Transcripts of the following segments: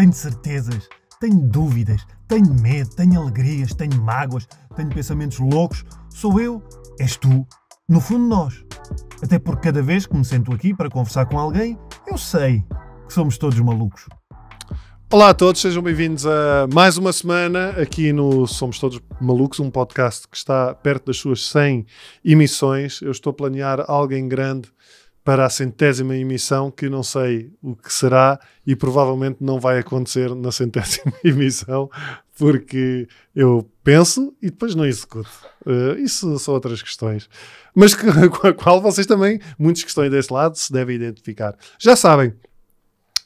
tenho certezas, tenho dúvidas, tenho medo, tenho alegrias, tenho mágoas, tenho pensamentos loucos. Sou eu, és tu, no fundo nós. Até porque cada vez que me sento aqui para conversar com alguém, eu sei que somos todos malucos. Olá a todos, sejam bem-vindos a mais uma semana aqui no Somos Todos Malucos, um podcast que está perto das suas 100 emissões. Eu estou a planear algo grande para a centésima emissão, que não sei o que será e provavelmente não vai acontecer na centésima emissão, porque eu penso e depois não executo. Uh, isso são outras questões. Mas que, com a qual vocês também, muitas questões desse lado, se devem identificar. Já sabem,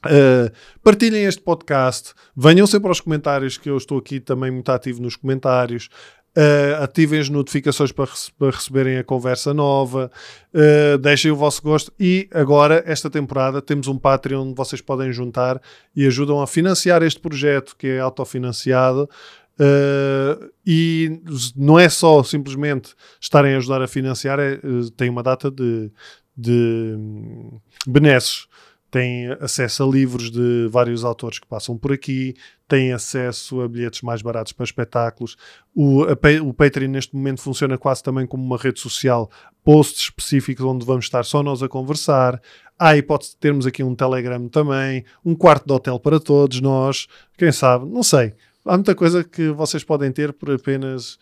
Uh, partilhem este podcast, venham sempre aos comentários, que eu estou aqui também muito ativo nos comentários. Uh, ativem as notificações para, rece para, receberem a conversa nova, uh, deixem o vosso gosto e agora, esta temporada, temos um Patreon onde vocês podem juntar e ajudam a financiar este projeto que é autofinanciado. Uh, e não é só simplesmente estarem a ajudar a financiar, é, tem uma data de, de hum, benesses tem acesso a livros de vários autores que passam por aqui, tem acesso a bilhetes mais baratos para espetáculos. O, a, o Patreon neste momento funciona quase também como uma rede social, posts específicos onde vamos estar só nós a conversar. Há a hipótese de termos aqui um Telegram também, um quarto de hotel para todos nós, quem sabe, não sei. Há muita coisa que vocês podem ter por apenas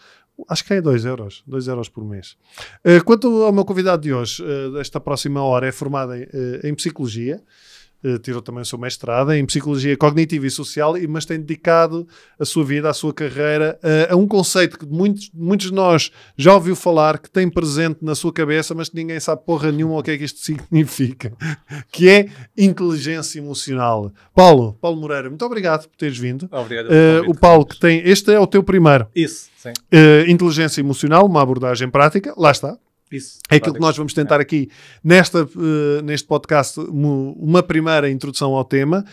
Acho que é 2 euros, 2 euros por mês. Eh, quanto ao meu convidado de hoje, eh, desta próxima hora, é formado em, eh, em Psicologia. Eh, tirou também o seu mestrado em Psicologia Cognitiva e Social, mas tem dedicado a sua vida, a sua carreira, eh, a, um conceito que muitos, muitos de nós já ouviu falar, que tem presente na sua cabeça, mas que ninguém sabe porra nenhuma o que é que isto significa, que é inteligência emocional. Paulo, Paulo Moreira, muito obrigado por teres vindo. Obrigado. Uh, o Paulo que tem, este é o teu primeiro. Isso, sim. Uh, inteligência emocional, uma abordagem prática, lá está, isso, é aquilo que nós vamos tentar aqui nesta, uh, neste podcast, uma primeira introdução ao tema.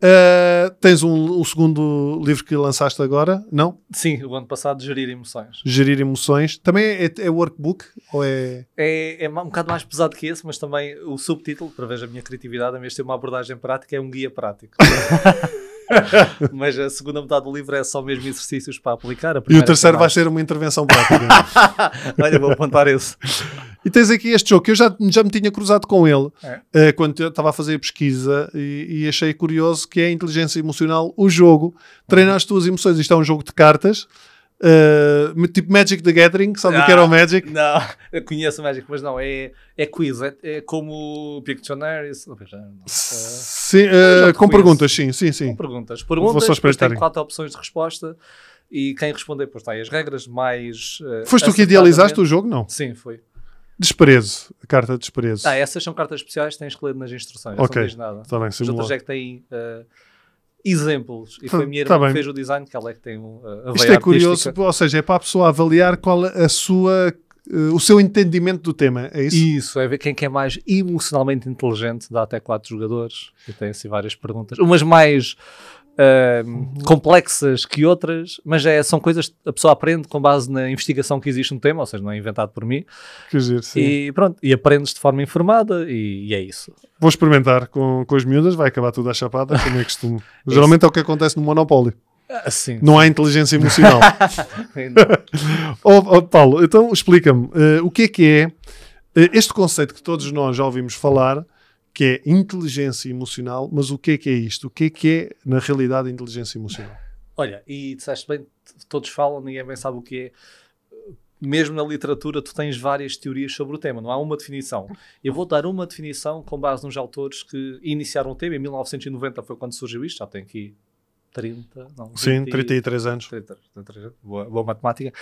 Uh, tens um, um, segundo livro que lançaste agora, não? Sim, o ano passado, Gerir Emoções. Gerir Emoções. Também é, é, é workbook? Ou é... é... É, um bocado mais pesado que esse, mas também o subtítulo, através da minha criatividade, a vez de ter uma abordagem prática, é um guia prático. Mas a segunda metade do livro é só mesmo exercícios para aplicar. e o terceiro vai ser uma intervenção prática. Olha, vou apontar esse. E tens aqui este jogo que eu já, já me tinha cruzado com ele é. uh, quando eu estava a fazer a pesquisa e, e, achei curioso que é a inteligência emocional, o jogo treina as tuas emoções. Isto é um jogo de cartas Uh, tipo Magic the Gathering, sabe ah, o que era o ah, Magic? Não, eu conheço o Magic, mas não, é, é quiz, é, é como Pictionaries. sim, uh, com perguntas, sim, sim, sim. Com perguntas, perguntas, Vou só tem quatro opções de resposta e quem responder, pois está aí as regras mais. Uh, Foste tu que idealizaste o jogo, não? Sim, foi. Desprezo, a carta de desprezo. Ah, essas são cartas especiais, tens que ler nas instruções, okay. não diz nada. Tá bem, As outras é que têm. Uh, exemplos. E foi a minha tá irmã tá que fez o design, que ela é que tem um, Isto é curioso, ou seja, é para a pessoa avaliar qual a sua eh, o seu entendimento do tema, é isso? Isso, é ver quem é mais emocionalmente inteligente, dá até quatro jogadores, e tem assim várias perguntas, umas mais Uhum. complexas que outras, mas é, são coisas que a pessoa aprende com base na investigação que existe no tema, ou seja, não é inventado por mim. Quer dizer, sim. E pronto, e aprendes de forma informada e, e é isso. Vou experimentar com, com as miúdas, vai acabar tudo à chapada, como é costume. É Geralmente é o que acontece no Monopólio. Assim. não sim. há inteligência emocional. oh, oh, Paulo, então explica-me uh, o que é que é uh, este conceito que todos nós já ouvimos falar que é inteligência emocional, mas o que é que é isto? O que é que é, na realidade, inteligência emocional? Olha, e disseste bem, todos falam, ninguém bem sabe o que é. Mesmo na literatura, tu tens várias teorias sobre o tema, não há uma definição. Eu vou dar uma definição com base nos autores que iniciaram o tema, em 1990 foi quando surgiu isto, já tem aqui 30, não? Sim, 33 anos. 33, boa, boa matemática.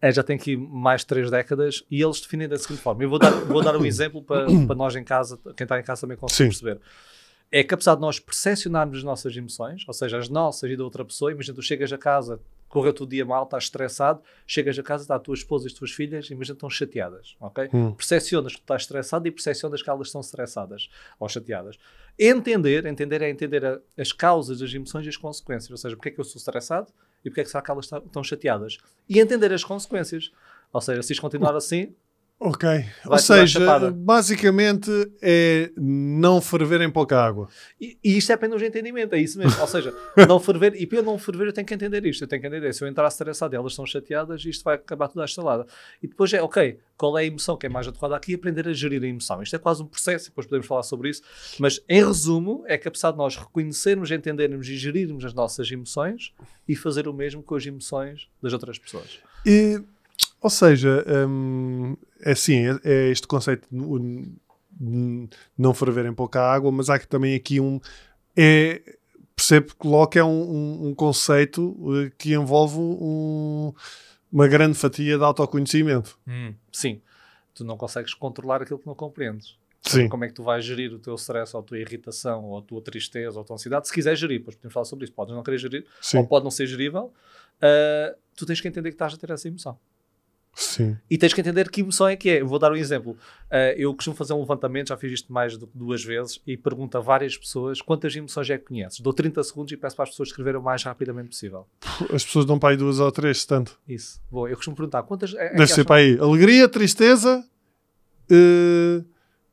É, já tem aqui mais 3 décadas e eles definem da seguinte forma. Eu vou dar, vou dar um exemplo para, para nós em casa, quem está em casa também consegue perceber. Sim é que apesar de nós percepcionarmos as nossas emoções, ou seja, as nossas e da outra pessoa. Imagina, tu chegas a casa, correu o dia mal, estás estressado, chegas a casa, está a tua esposa e as tuas filhas, imagina, estão chateadas, ok? Hum. Percepcionas que tu estás estressado e percepcionas que elas estão estressadas ou chateadas. Entender, entender é entender a, as causas das emoções e as consequências, ou seja, porque é que eu sou estressado e porque é que será que elas estão chateadas. E entender as consequências, ou seja, se isto continuar hum. assim, Ok. Ou seja, basicamente é não ferver em pouca água. E, e isto é apenas um entendimento, é isso mesmo. Ou seja, não ferver, e pelo não ferver, eu tenho que entender isto. Eu tenho que entender. Se eu entrar estressado e elas estão chateadas, isto vai acabar tudo à estalada. E depois é, ok, qual é a emoção que é mais adequada aqui? Aprender a gerir a emoção. Isto é quase um processo, depois podemos falar sobre isso. Mas, em resumo, é que apesar de nós reconhecermos, entendermos e gerirmos as nossas emoções e fazer o mesmo com as emoções das outras pessoas. E ou seja, hum, é assim, é, é, este conceito de não ferver em pouca água, mas há também aqui um. É, percebo que é um, um, um conceito eh, que envolve um, uma grande fatia de autoconhecimento. Hum, sim, tu não consegues controlar aquilo que não compreendes. Sim. Como é que tu vais gerir o teu stress, ou a tua irritação, ou a tua tristeza, ou a tua ansiedade? Se quiseres gerir, depois podemos falar sobre isso. Podes não querer gerir, Sim. ou pode não ser gerível. Uh, tu tens que entender que estás a ter essa emoção. Sim. E tens que entender que emoção é que é. vou dar um exemplo. Uh, eu costumo fazer um levantamento, já fiz isto mais do que duas vezes, e pergunto a várias pessoas quantas emoções é que conheces. Dou 30 segundos e peço para as pessoas escreverem o mais rapidamente possível. As pessoas dão para aí duas ou três, tanto. Isso. Bom, eu costumo perguntar quantas. É, Deve é ser para aí. Alegria, tristeza. Uh,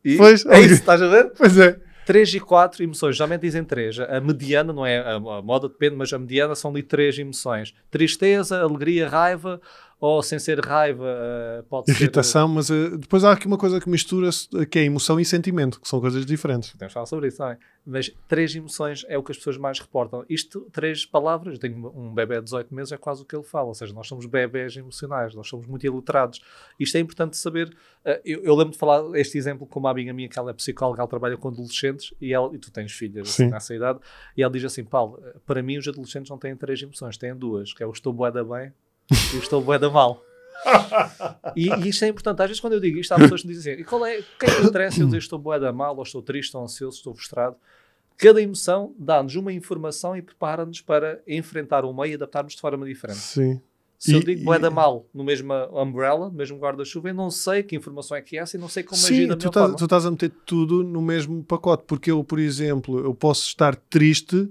e, pois, é isso, estás a ver? Pois é. 3 e 4 emoções, geralmente dizem 3. A mediana, não é a, a moda, depende, mas a mediana são ali 3 emoções: tristeza, alegria, raiva, ou sem ser raiva, eh, pode Irritação, ser... Eh, mas uh, depois há aqui uma coisa que mistura-se, que é emoção e sentimento, que são coisas diferentes. temos falar sobre isso é? Mas três emoções é o que as pessoas mais reportam. Isto, três palavras, eu tenho um bebê de 18 meses, é quase o que ele fala. Ou seja, nós somos bebés emocionais, nós somos muito ilutrados. Isto é importante saber. Uh, eu, eu, lembro de falar este exemplo com uma amiga minha, que ela é psicóloga, ela trabalha com adolescentes, e, ela, e tu tens filhas assim, nessa idade, e ela diz assim, Paulo, para mim os adolescentes não têm três emoções, têm duas, que é o estou boada bem Eu estou bué da mal. e, e, isto é importante. Às vezes, quando eu digo isto, há pessoas que me dizem assim: e qual é, quem me é interessa eu dizer estou bué da mal, ou estou triste, ou ansioso, estou frustrado? Cada emoção dá-nos uma informação e prepara-nos para enfrentar o meio e adaptarmos de forma diferente. Sim. Se e, eu digo bué da mal no mesmo umbrella, no mesmo guarda-chuva, eu não sei que informação é que é essa e não sei como Sim, agir da tu, estás, tu estás a meter tudo no mesmo pacote, porque eu, por exemplo, eu posso estar triste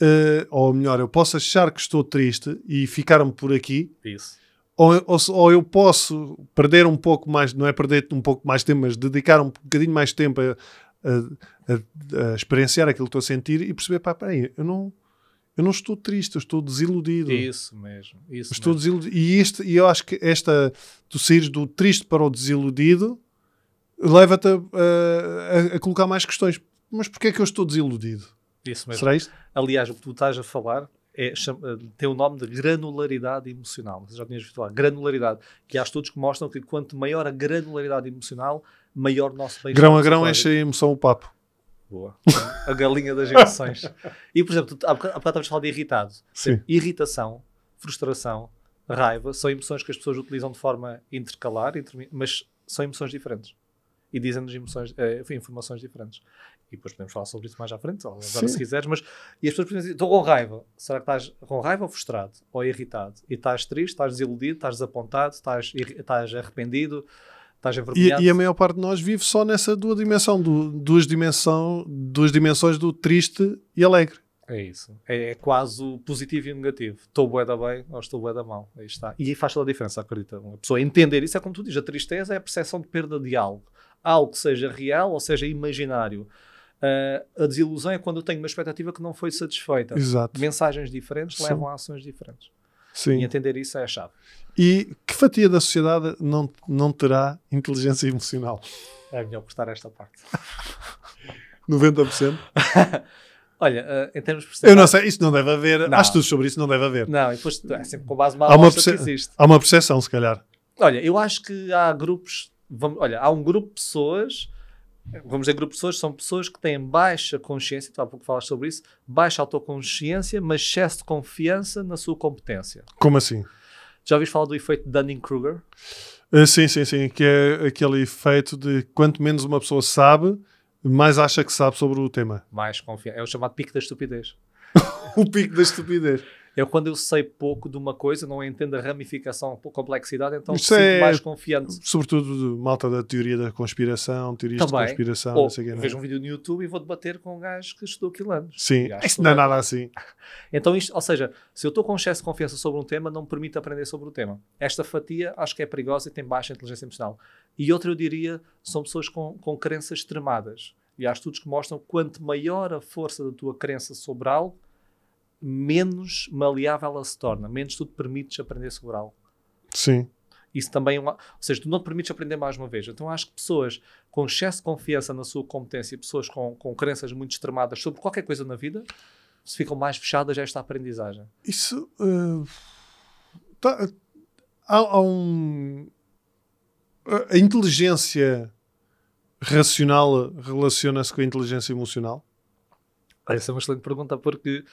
uh, ou melhor, eu posso achar que estou triste e ficar-me por aqui. Isso. Ou, ou, ou, eu posso perder um pouco mais, não é perder um pouco mais tempo, mas dedicar um bocadinho mais tempo a, a, a, a experienciar aquilo que estou a sentir e perceber, pá, peraí, eu não, eu não estou triste, eu estou desiludido. Isso mesmo. Isso estou mesmo. desiludido. E, este, e eu acho que esta, tu saíres do triste para o desiludido, leva-te a, a, a, colocar mais questões. Mas porquê é que eu estou desiludido? Isso mesmo. Será isto? Aliás, o que tu estás a falar é, eh, tem o nome de granularidade emocional. Você já tinhas visto lá, granularidade. Que há estudos que mostram que quanto maior a granularidade emocional, maior o nosso bem Grão a grão enche a emoção o papo. Boa. a galinha das emoções. e, por exemplo, tu, há bocado estavas a falar de irritado. Sim. Irritação, frustração, raiva são emoções que as pessoas utilizam de forma intercalar, mas são emoções diferentes. E dizem-nos emoções, eh, informações diferentes e depois podemos falar sobre isso mais à frente, ou agora se quiseres, mas e as pessoas dizem dizer, estou com raiva. Será que estás com raiva ou frustrado? Ou irritado? E estás triste, estás desiludido, estás desapontado, estás, estás arrependido, estás envergonhado? E, e, a maior parte de nós vive só nessa duas dimensão, do, duas, dimensão duas dimensões do triste e alegre. É isso. É, é quase o positivo e o negativo. Estou bué da bem ou estou bué da mal. Aí está. E faz toda a diferença, acredita. Uma pessoa entender isso é como tu dizes, a tristeza é a percepção de perda de algo. Algo que seja real ou seja imaginário Uh, a desilusão é quando eu tenho uma expectativa que não foi satisfeita. Exato. Mensagens diferentes Sim. levam a ações diferentes. Sim. E entender isso é a chave. E que fatia da sociedade não, não terá inteligência emocional? É melhor cortar esta parte. 90%? Olha, uh, em termos percentuais... Eu não sei, isso não deve haver. Não. Há estudos sobre isso, não deve haver. Não, e depois é sempre com base numa há uma que existe. Há uma percepção, se calhar. Olha, eu acho que há grupos... Vamos, olha, há um grupo de pessoas vamos dizer, grupo de pessoas, são pessoas que têm baixa consciência, tu há pouco falaste sobre isso, baixa autoconsciência, mas excesso de confiança na sua competência. Como assim? Já ouviste falar do efeito Dunning-Kruger? Uh, sim, sim, sim, que é aquele efeito de quanto menos uma pessoa sabe, mais acha que sabe sobre o tema. Mais confiança. É o chamado pico da estupidez. o pico da estupidez. Eu, quando eu sei pouco de uma coisa, não entendo a ramificação, a complexidade, então Isso é, mais confiante. Sobretudo, malta da teoria da conspiração, teorias Também. de conspiração, Ou, não sei o que. É? Vejo um vídeo no YouTube e vou debater com um gajo que estudou aquilo anos. Sim, isso é não é nada assim. Então, isto, ou seja, se eu estou com excesso de confiança sobre um tema, não me permite aprender sobre o tema. Esta fatia acho que é perigosa e tem baixa inteligência emocional. E outra, eu diria, são pessoas com, com crenças extremadas. E há estudos que mostram quanto maior a força da tua crença sobre algo, menos maleável ela se torna, menos tu te permites aprender sobre algo. Sim. Isso também, é ou seja, tu não te permites aprender mais uma vez. Então acho que pessoas com excesso de confiança na sua competência e pessoas com, com crenças muito extremadas sobre qualquer coisa na vida se ficam mais fechadas a esta aprendizagem. Isso. Uh, tá, há, há um. A inteligência racional relaciona-se com a inteligência emocional? Essa é uma excelente pergunta, porque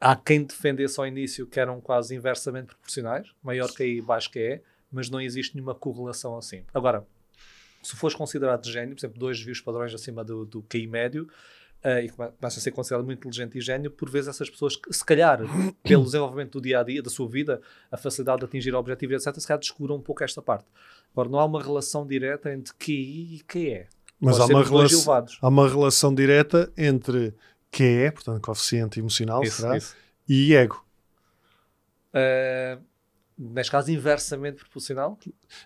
Há quem defendesse ao início que eram quase inversamente proporcionais, maior que é e baixo que é, mas não existe nenhuma correlação assim. Agora, se fores considerado gênio, por exemplo, dois os padrões acima do, do QI é médio, uh, e começa a ser considerado muito inteligente e gênio, por vezes essas pessoas, se calhar, pelo desenvolvimento do dia a dia, da sua vida, a facilidade de atingir objetivos, etc., se calhar descuram um pouco esta parte. Agora, não há uma relação direta entre QI é e QE. Mas há uma, relação, há uma relação direta entre que é portanto, coeficiente emocional, isso, será? Isso. E ego. Uh, neste caso, inversamente proporcional?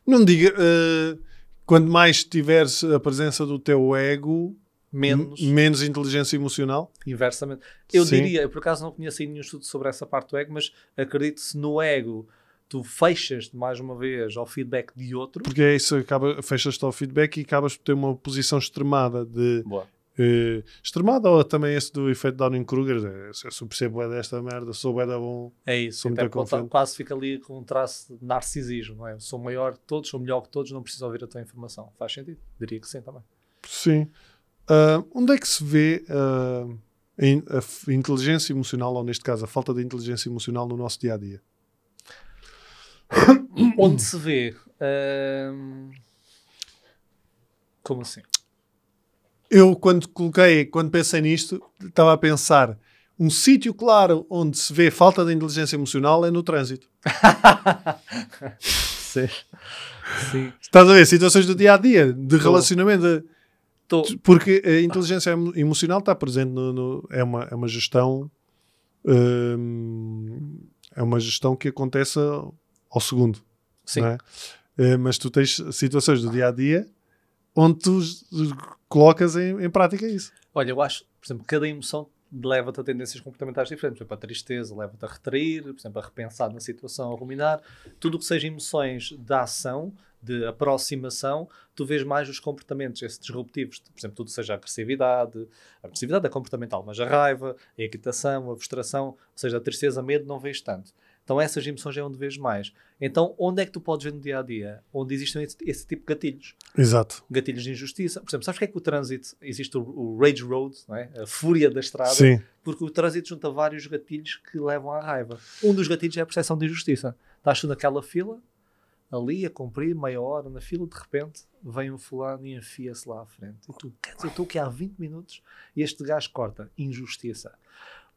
Não diga. Uh, quanto mais tiveres a presença do teu ego, menos, menos inteligência emocional? Inversamente. Eu Sim. diria, eu por acaso não conheci nenhum estudo sobre essa parte do ego, mas acredito se no ego tu fechas mais uma vez ao feedback de outro. Porque é isso, acaba, fechas-te ao feedback e acabas por ter uma posição extremada de Boa. Uh, eh, extremada ou também esse do efeito Downing-Kruger é, se eu percebo é desta merda, sou bem da bom é isso, conta, quase fica ali com um traço de narcisismo não é? sou maior que todos, sou melhor que todos, não preciso ouvir a tua informação, faz sentido? diria que sim também sim uh, onde é que se vê uh, a inteligência emocional ou neste caso a falta de inteligência emocional no nosso dia-a-dia? -dia? onde se vê ah, como assim? Eu, quando coloquei, quando pensei nisto, estava a pensar. Um sítio claro onde se vê falta de inteligência emocional é no trânsito. Sim. Sim. Estás a ver? Situações do dia a dia, de Tô. relacionamento. Tô. Porque a inteligência emocional está presente no. no é, uma, é uma gestão. Hum, é uma gestão que acontece ao segundo. Sim. É? Eh, mas tu tens situações do dia a dia onde tu colocas em, em prática é isso. Olha, eu acho, por exemplo, cada emoção leva-te a tendências comportamentais diferentes. Por exemplo, a tristeza leva-te a retrair, por exemplo, a repensar na situação, a ruminar. Tudo o que seja emoções da ação, de aproximação, tu vês mais os comportamentos, esses disruptivos. Por exemplo, tudo seja a agressividade. A agressividade é comportamental, mas a raiva, a equitação, a frustração, ou seja, a tristeza, medo, não vês tanto. Então essas emoções é onde vejo mais. Então onde é que tu podes ver no dia a dia? Onde existem esse, esse tipo de gatilhos. Exato. Gatilhos de injustiça. Por exemplo, sabes o que é que o trânsito, existe o, o rage road, é? a fúria da estrada, Sim. porque o trânsito junta vários gatilhos que levam à raiva. Um dos gatilhos é a percepção de injustiça. Estás tu naquela fila, ali a cumprir meia hora na fila, de repente vem um fulano e enfia-se lá à frente. E tu, quer dizer, eu estou aqui há 20 minutos e este gajo corta. Injustiça.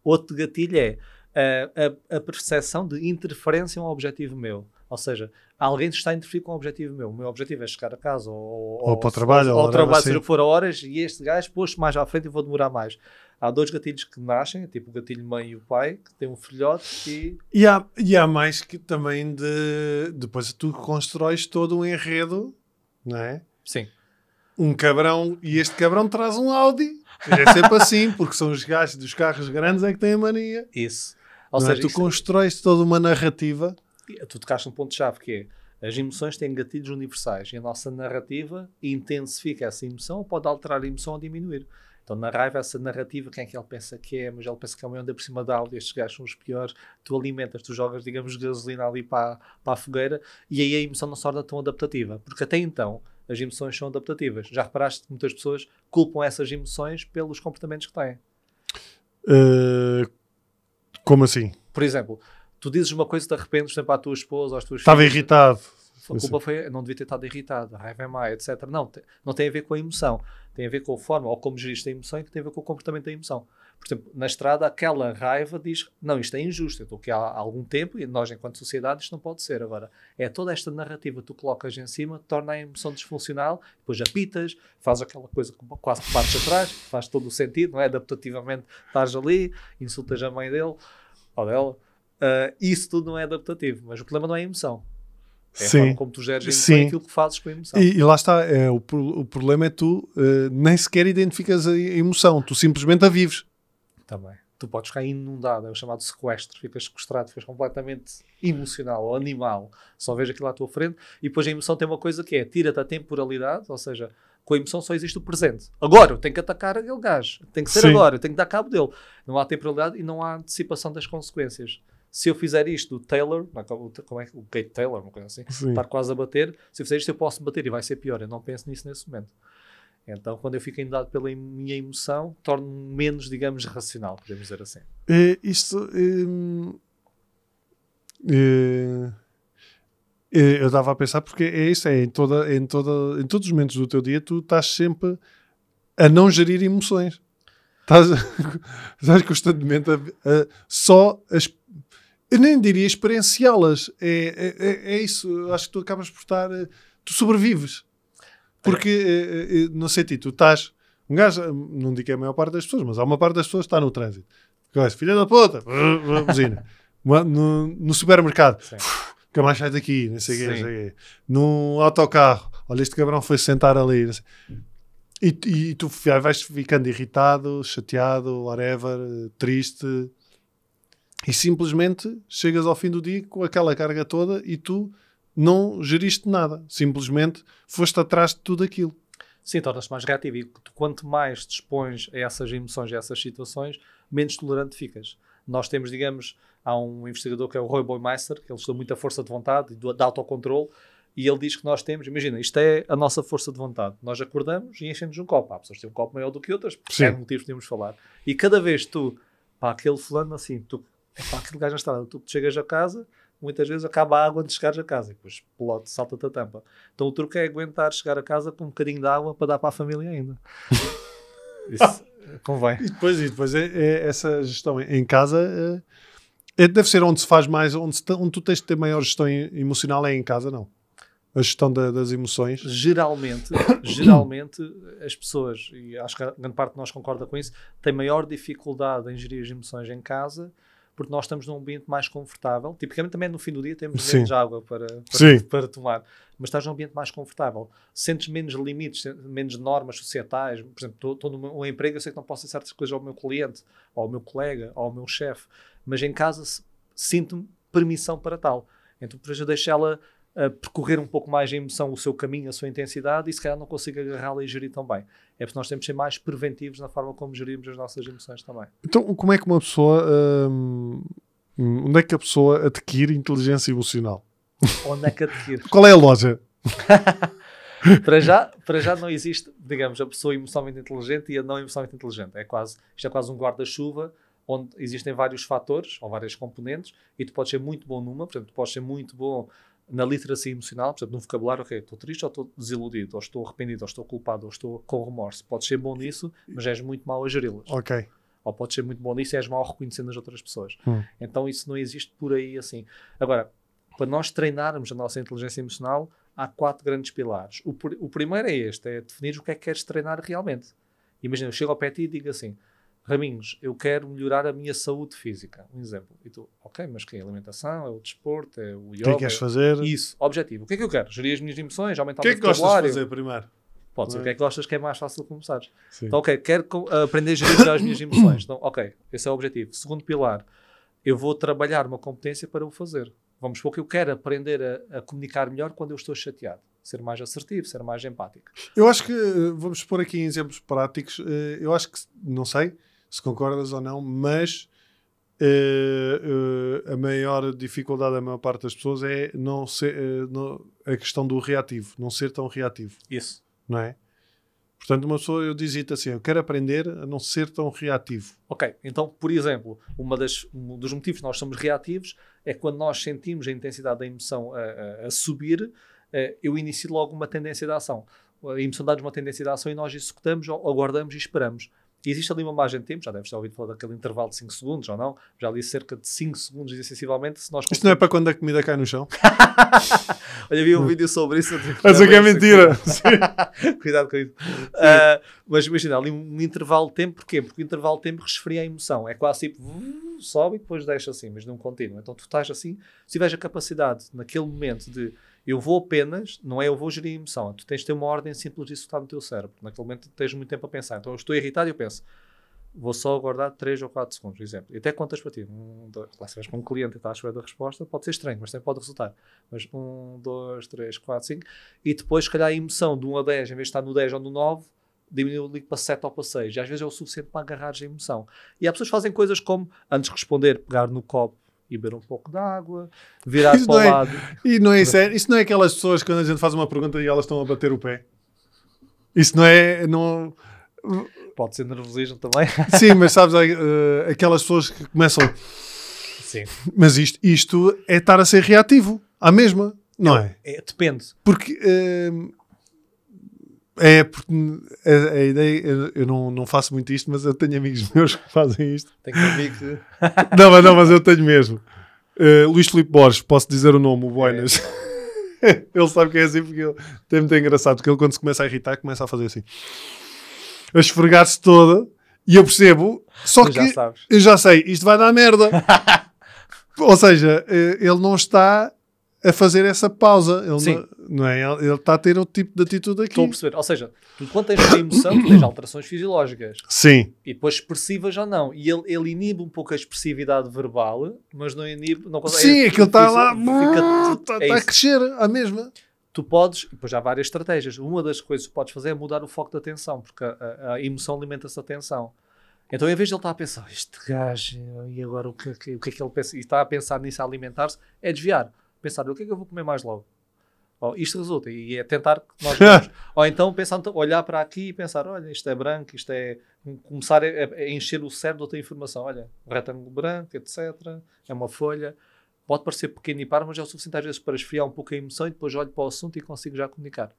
Outro gatilho é a, a, a percepção de interferência a um objetivo meu. Ou seja, alguém está a interferir com o um objetivo meu. O meu objetivo é chegar a casa ou, ou, ou para o trabalho, ou, ou trabalho assim. se for horas e este gajo pôs mais à frente e vou demorar mais. Há dois gatilhos que nascem, tipo o gatilho mãe e o pai, que tem um filhote e... E há, e há mais que também de... Depois tu constróis todo um enredo, não é? Sim. Um cabrão, e este cabrão traz um Audi. É sempre assim, porque são os gajos dos carros grandes é que têm a mania. Isso. Ou seja, é? tu isso... É- constróis toda uma narrativa. Tu tocaste um ponto-chave que é as emoções têm gatilhos universais e a nossa narrativa intensifica essa emoção ou pode alterar a emoção ou diminuir. Então, na raiva, essa narrativa, quem é que ele pensa que é, mas ele pensa que é um onda por cima da aula, estes gajos são os piores, tu alimentas, tu jogas, digamos, gasolina ali para, para a fogueira, e aí a emoção não se torna tão adaptativa, porque até então as emoções são adaptativas. Já reparaste que muitas pessoas culpam essas emoções pelos comportamentos que têm? Uh, como assim? Por exemplo, tu dizes uma coisa e te arrependes, por exemplo, à tua esposa, às tuas Estava irritado. A culpa foi, não devia ter estado irritado, raiva é má, etc. Não, te, não tem a ver com a emoção. Tem a ver com a forma ou como geriste a emoção é e tem a ver com o comportamento da emoção. Por exemplo, na estrada, aquela raiva diz: não, isto é injusto, eu estou aqui há, algum tempo e nós, enquanto sociedade, isto não pode ser. Agora, é toda esta narrativa que tu colocas em cima, torna a emoção disfuncional, depois apitas, faz aquela coisa que quase que partes atrás, faz todo o sentido, não é? Adaptativamente estás ali, insultas a mãe dele ou dela. Uh, isso tudo não é adaptativo, mas o problema não é a emoção. É a Sim. como tu geres emoção Sim. aquilo que fazes com a emoção. E, e lá está, é, o, o problema é tu uh, nem sequer identificas a emoção, tu simplesmente a vives também. Tu podes ficar inundado, é o chamado sequestro, ficas sequestrado, ficas completamente emocional ou animal, só vês aquilo à tua frente. E depois a emoção tem uma coisa que é tira-te a temporalidade, ou seja, com a emoção só existe o presente. Agora, eu tenho que atacar aquele gajo, tem que ser Sim. agora, eu tenho que dar cabo dele. Não há temporalidade e não há antecipação das consequências se eu fizer isto do Taylor, como é o Gate Taylor, uma coisa assim, estar quase a bater, se eu fizer isto eu posso bater e vai ser pior. Eu não penso nisso nesse momento. Então, quando eu fico inundado pela minha emoção, torno-me menos, digamos, racional, podemos dizer assim. É, isto. É, é, eu estava a pensar, porque é isso, é em, toda, em, toda, em todos os momentos do teu dia, tu estás sempre a não gerir emoções. Estás, estás constantemente a, a, só Eu nem diria experienciá-las. É, é, é, é isso. acho que tu acabas por estar. Tu sobrevives porque, eh, eh, eh, não sei, ti, tu estás. Um gajo, não digo que é a maior parte das pessoas, mas há uma parte das pessoas que está no trânsito. filha da puta, buzina. No, no, supermercado, que mais sai daqui, não sei o quê, não sei quê. Num autocarro, olha, este cabrão foi sentar ali. E, e, tu vais ficando irritado, chateado, whatever, triste. E simplesmente chegas ao fim do dia com aquela carga toda e tu não geriste nada, simplesmente foste atrás de tudo aquilo. Sim, tornas-te mais reativo e quanto mais dispões a essas emoções, a essas situações, menos tolerante ficas. Nós temos, digamos, há um investigador que é o Roy Boymeister, que ele estudou muita força de vontade e de autocontrole, e ele diz que nós temos, imagina, isto é a nossa força de vontade. Nós acordamos e enchemos um copo. Há pessoas que têm um copo maior do que outras, por é que podemos falar. E cada vez tu, para aquele fulano assim, tu, para aquele gajo na estrada, tu chegas a casa, muitas vezes acaba a água antes de chegares a casa e depois pelote, salta-te a tampa. Então o truque é aguentar chegar a casa com um bocadinho de água para dar para a família ainda. Isso ah. convém. E depois, e depois é, é essa gestão em casa eh, é, deve ser onde se faz mais, onde, onde tu tens de ter maior gestão emocional é em casa, não? a gestão da, das emoções? Geralmente, geralmente as pessoas, e acho que a grande parte de nós concorda com isso, têm maior dificuldade em gerir as emoções em casa porque nós estamos num ambiente mais confortável. Tipicamente também no fim do dia temos Sim. menos água para, para, para, tomar, mas estás num ambiente mais confortável. Sentes menos limites, menos normas societais. Por exemplo, estou num emprego, eu sei que não posso dizer certas coisas ao meu cliente, ao meu colega, ao meu chefe, mas em casa sinto-me permissão para tal. Então, por isso, eu deixo ela percorrer um pouco mais a emoção, o seu caminho, a sua intensidade, e se calhar não consigo agarrá-la e gerir tão bem é porque nós temos de ser mais preventivos na forma como gerimos as nossas emoções também. Então, como é que uma pessoa. Hum, onde é que a pessoa adquire inteligência emocional? Onde é que adquire? Qual é a loja? para, já, para já não existe, digamos, a pessoa emocionalmente inteligente e a não emocionalmente inteligente. É quase, isto é quase um guarda-chuva onde existem vários fatores ou várias componentes e tu podes ser muito bom numa, portanto, tu podes ser muito bom na literacia emocional, por exemplo, no vocabulário, ok, estou triste ou estou desiludido, ou estou arrependido, ou estou culpado, ou estou com remorso. Podes ser bom nisso, mas és muito mau a geri-las. Ok. Ou podes ser muito bom nisso e és mau reconhecendo as outras pessoas. Hum. Então isso não existe por aí assim. Agora, para nós treinarmos a nossa inteligência emocional, há quatro grandes pilares. O, o primeiro é este, é definir o que é que queres treinar realmente. Imagina, eu chego ao pé e digo assim, Raminhos, eu quero melhorar a minha saúde física. Um exemplo. E tu, ok, mas que é a alimentação, é o desporto, é o yoga. O que é que queres fazer? Isso, objetivo. O que é que eu quero? Gerir as minhas emoções, aumentar o meu vocabulário. O que é que gostas de fazer primeiro? Pode ser o é? que é que gostas que é mais fácil de começar. Então, ok, quero eh, aprender a gerir as minhas emoções. Então, ok, esse é o objetivo. Segundo pilar, eu vou trabalhar uma competência para o fazer. Vamos supor que eu quero aprender a, a comunicar melhor quando eu estou chateado ser mais assertivo, ser mais empático. Eu acho que, eh, vamos pôr aqui em exemplos práticos, eh, eu acho que, não sei, se concordas ou não, mas uh, uh, a maior dificuldade da maior parte das pessoas é não ser, uh, não, a questão do reativo, não ser tão reativo. Isso. Não é? Portanto, uma pessoa, eu dizia assim, eu quero aprender a não ser tão reativo. Ok, então, por exemplo, uma das, um dos motivos que nós somos reativos é quando nós sentimos a intensidade da emoção a, a, a subir, eu inicio logo uma tendência de ação. A emoção dá-nos uma tendência de ação e nós executamos, aguardamos e esperamos. E existe ali uma margem de tempo, já deves ter ouvido falar daquele intervalo de 5 segundos ou não? Já li cerca de 5 segundos, sensivelmente. Se nós Isto não é para quando a comida cai no chão? Olha, vi um vídeo sobre isso. Mas o é que é mentira! Cuidado com isso. Uh, mas imagina, ali um intervalo de tempo, porquê? Porque o intervalo de tempo resfria a emoção. É quase tipo, sobe e depois deixa assim, mas não contínuo Então tu estás assim, se tiveres a capacidade naquele momento de eu vou apenas, não é eu vou gerir a emoção. Tu tens de ter uma ordem simples executada no teu cérebro. Naquele momento tens muito tempo a pensar. Então eu estou irritado e eu penso, vou só aguardar 3 ou 4 segundos, por exemplo. E até contas para ti. Um, dois, lá se vais com um cliente e estás à espera da resposta, pode ser estranho, mas também pode resultar. Mas 1, 2, 3, 4, 5. E depois, se calhar, a emoção de 1 a 10, em vez de estar no 10 ou no 9, diminuiu ali para 7 ou para 6. E às vezes é o suficiente para agarrares a emoção. E há pessoas que fazem coisas como, antes de responder, pegar no copo e beber um pouco de água, virar isso para o é, lado. E não é isso, é, isso não é aquelas pessoas que quando a gente faz uma pergunta e elas estão a bater o pé. Isso não é. Não... Pode ser nervosismo também. Sim, mas sabes, uh, aquelas pessoas que começam. Sim. Mas isto, isto é estar a ser reativo, à mesma, não, não é? é? Depende. Porque. Uh, é, porque a, a ideia, eu, eu não, não faço muito isto, mas eu tenho amigos meus que fazem isto. Tenho amigos. não, mas não, mas eu tenho mesmo. Uh, Luís Filipe Borges, posso dizer o nome, o Boinas. É. ele sabe que é assim porque ele tem muito engraçado, porque ele quando se começa a irritar, começa a fazer assim. A esfregar-se toda, e eu percebo, só tu que já sabes. eu já sei, isto vai dar merda. Ou seja, eh, ele não está a fazer essa pausa. Ele Sim. Não, não é? Ele, está a ter outro tipo de atitude aqui. Estou a perceber. Ou seja, tu quando tens a emoção, tu tens alterações fisiológicas. Sim. E depois expressivas já não. E ele, ele inibe um pouco a expressividade verbal, mas não inibe. Não consegue, Sim, é, aquilo está lá. Está é a crescer, a mesma tu podes, depois há várias estratégias. Uma das coisas que podes fazer é mudar o foco da atenção, porque a, a emoção alimenta-se da atenção. Então, em vez de ele estar a pensar, oh, este gajo, e agora o é que, o que é que ele pensa, e está a pensar nisso a alimentar-se, é desviar pensar, o que é que eu vou comer mais logo? isto resulta, e é tentar que nós Ou então pensar, então, olhar para aqui e pensar, olha, isto é branco, isto é. Começar a, a encher o cérebro de outra informação. Olha, retângulo branco, etc. É uma folha. Pode parecer pequeno e par, mas é o suficiente às vezes para esfriar um pouco a emoção e depois olho para o assunto e consigo já comunicar.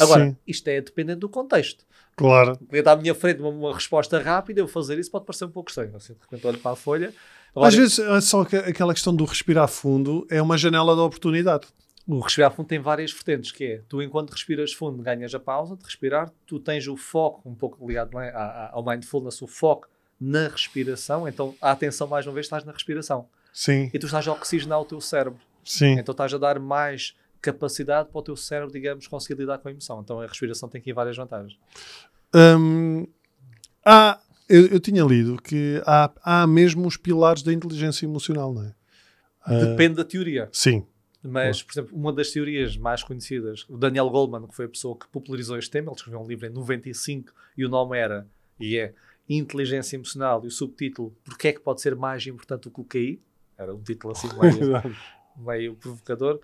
Agora, Sim. isto é dependente do contexto. Claro. Podia dar à minha frente uma, uma, resposta rápida, eu fazer isso pode parecer um pouco estranho. Assim, de repente olho para a folha Agora, Às vezes, é só que aquela questão do respirar fundo é uma janela de oportunidade. O respirar fundo tem várias vertentes, que é, tu enquanto respiras fundo ganhas a pausa de respirar, tu tens o foco, um pouco ligado é? ao mindfulness, o foco na respiração, então a atenção mais uma vez estás na respiração. Sim. E tu estás a oxigenar o teu cérebro. Sim. Então estás a dar mais capacidade para o teu cérebro, digamos, conseguir lidar com a emoção. Então a respiração tem aqui várias vantagens. Hum, há, eu, eu, tinha lido que há, há mesmo os pilares da inteligência emocional, não é? Ah, Depende uh, da teoria. Sim. Mas, por exemplo, uma das teorias mais conhecidas, o Daniel Goleman, que foi a pessoa que popularizou este tema, ele escreveu um livro em 95 e o nome era, e é, Inteligência Emocional, e o subtítulo, Porquê é que pode ser mais importante do que o QI? Era um título assim meio, meio provocador.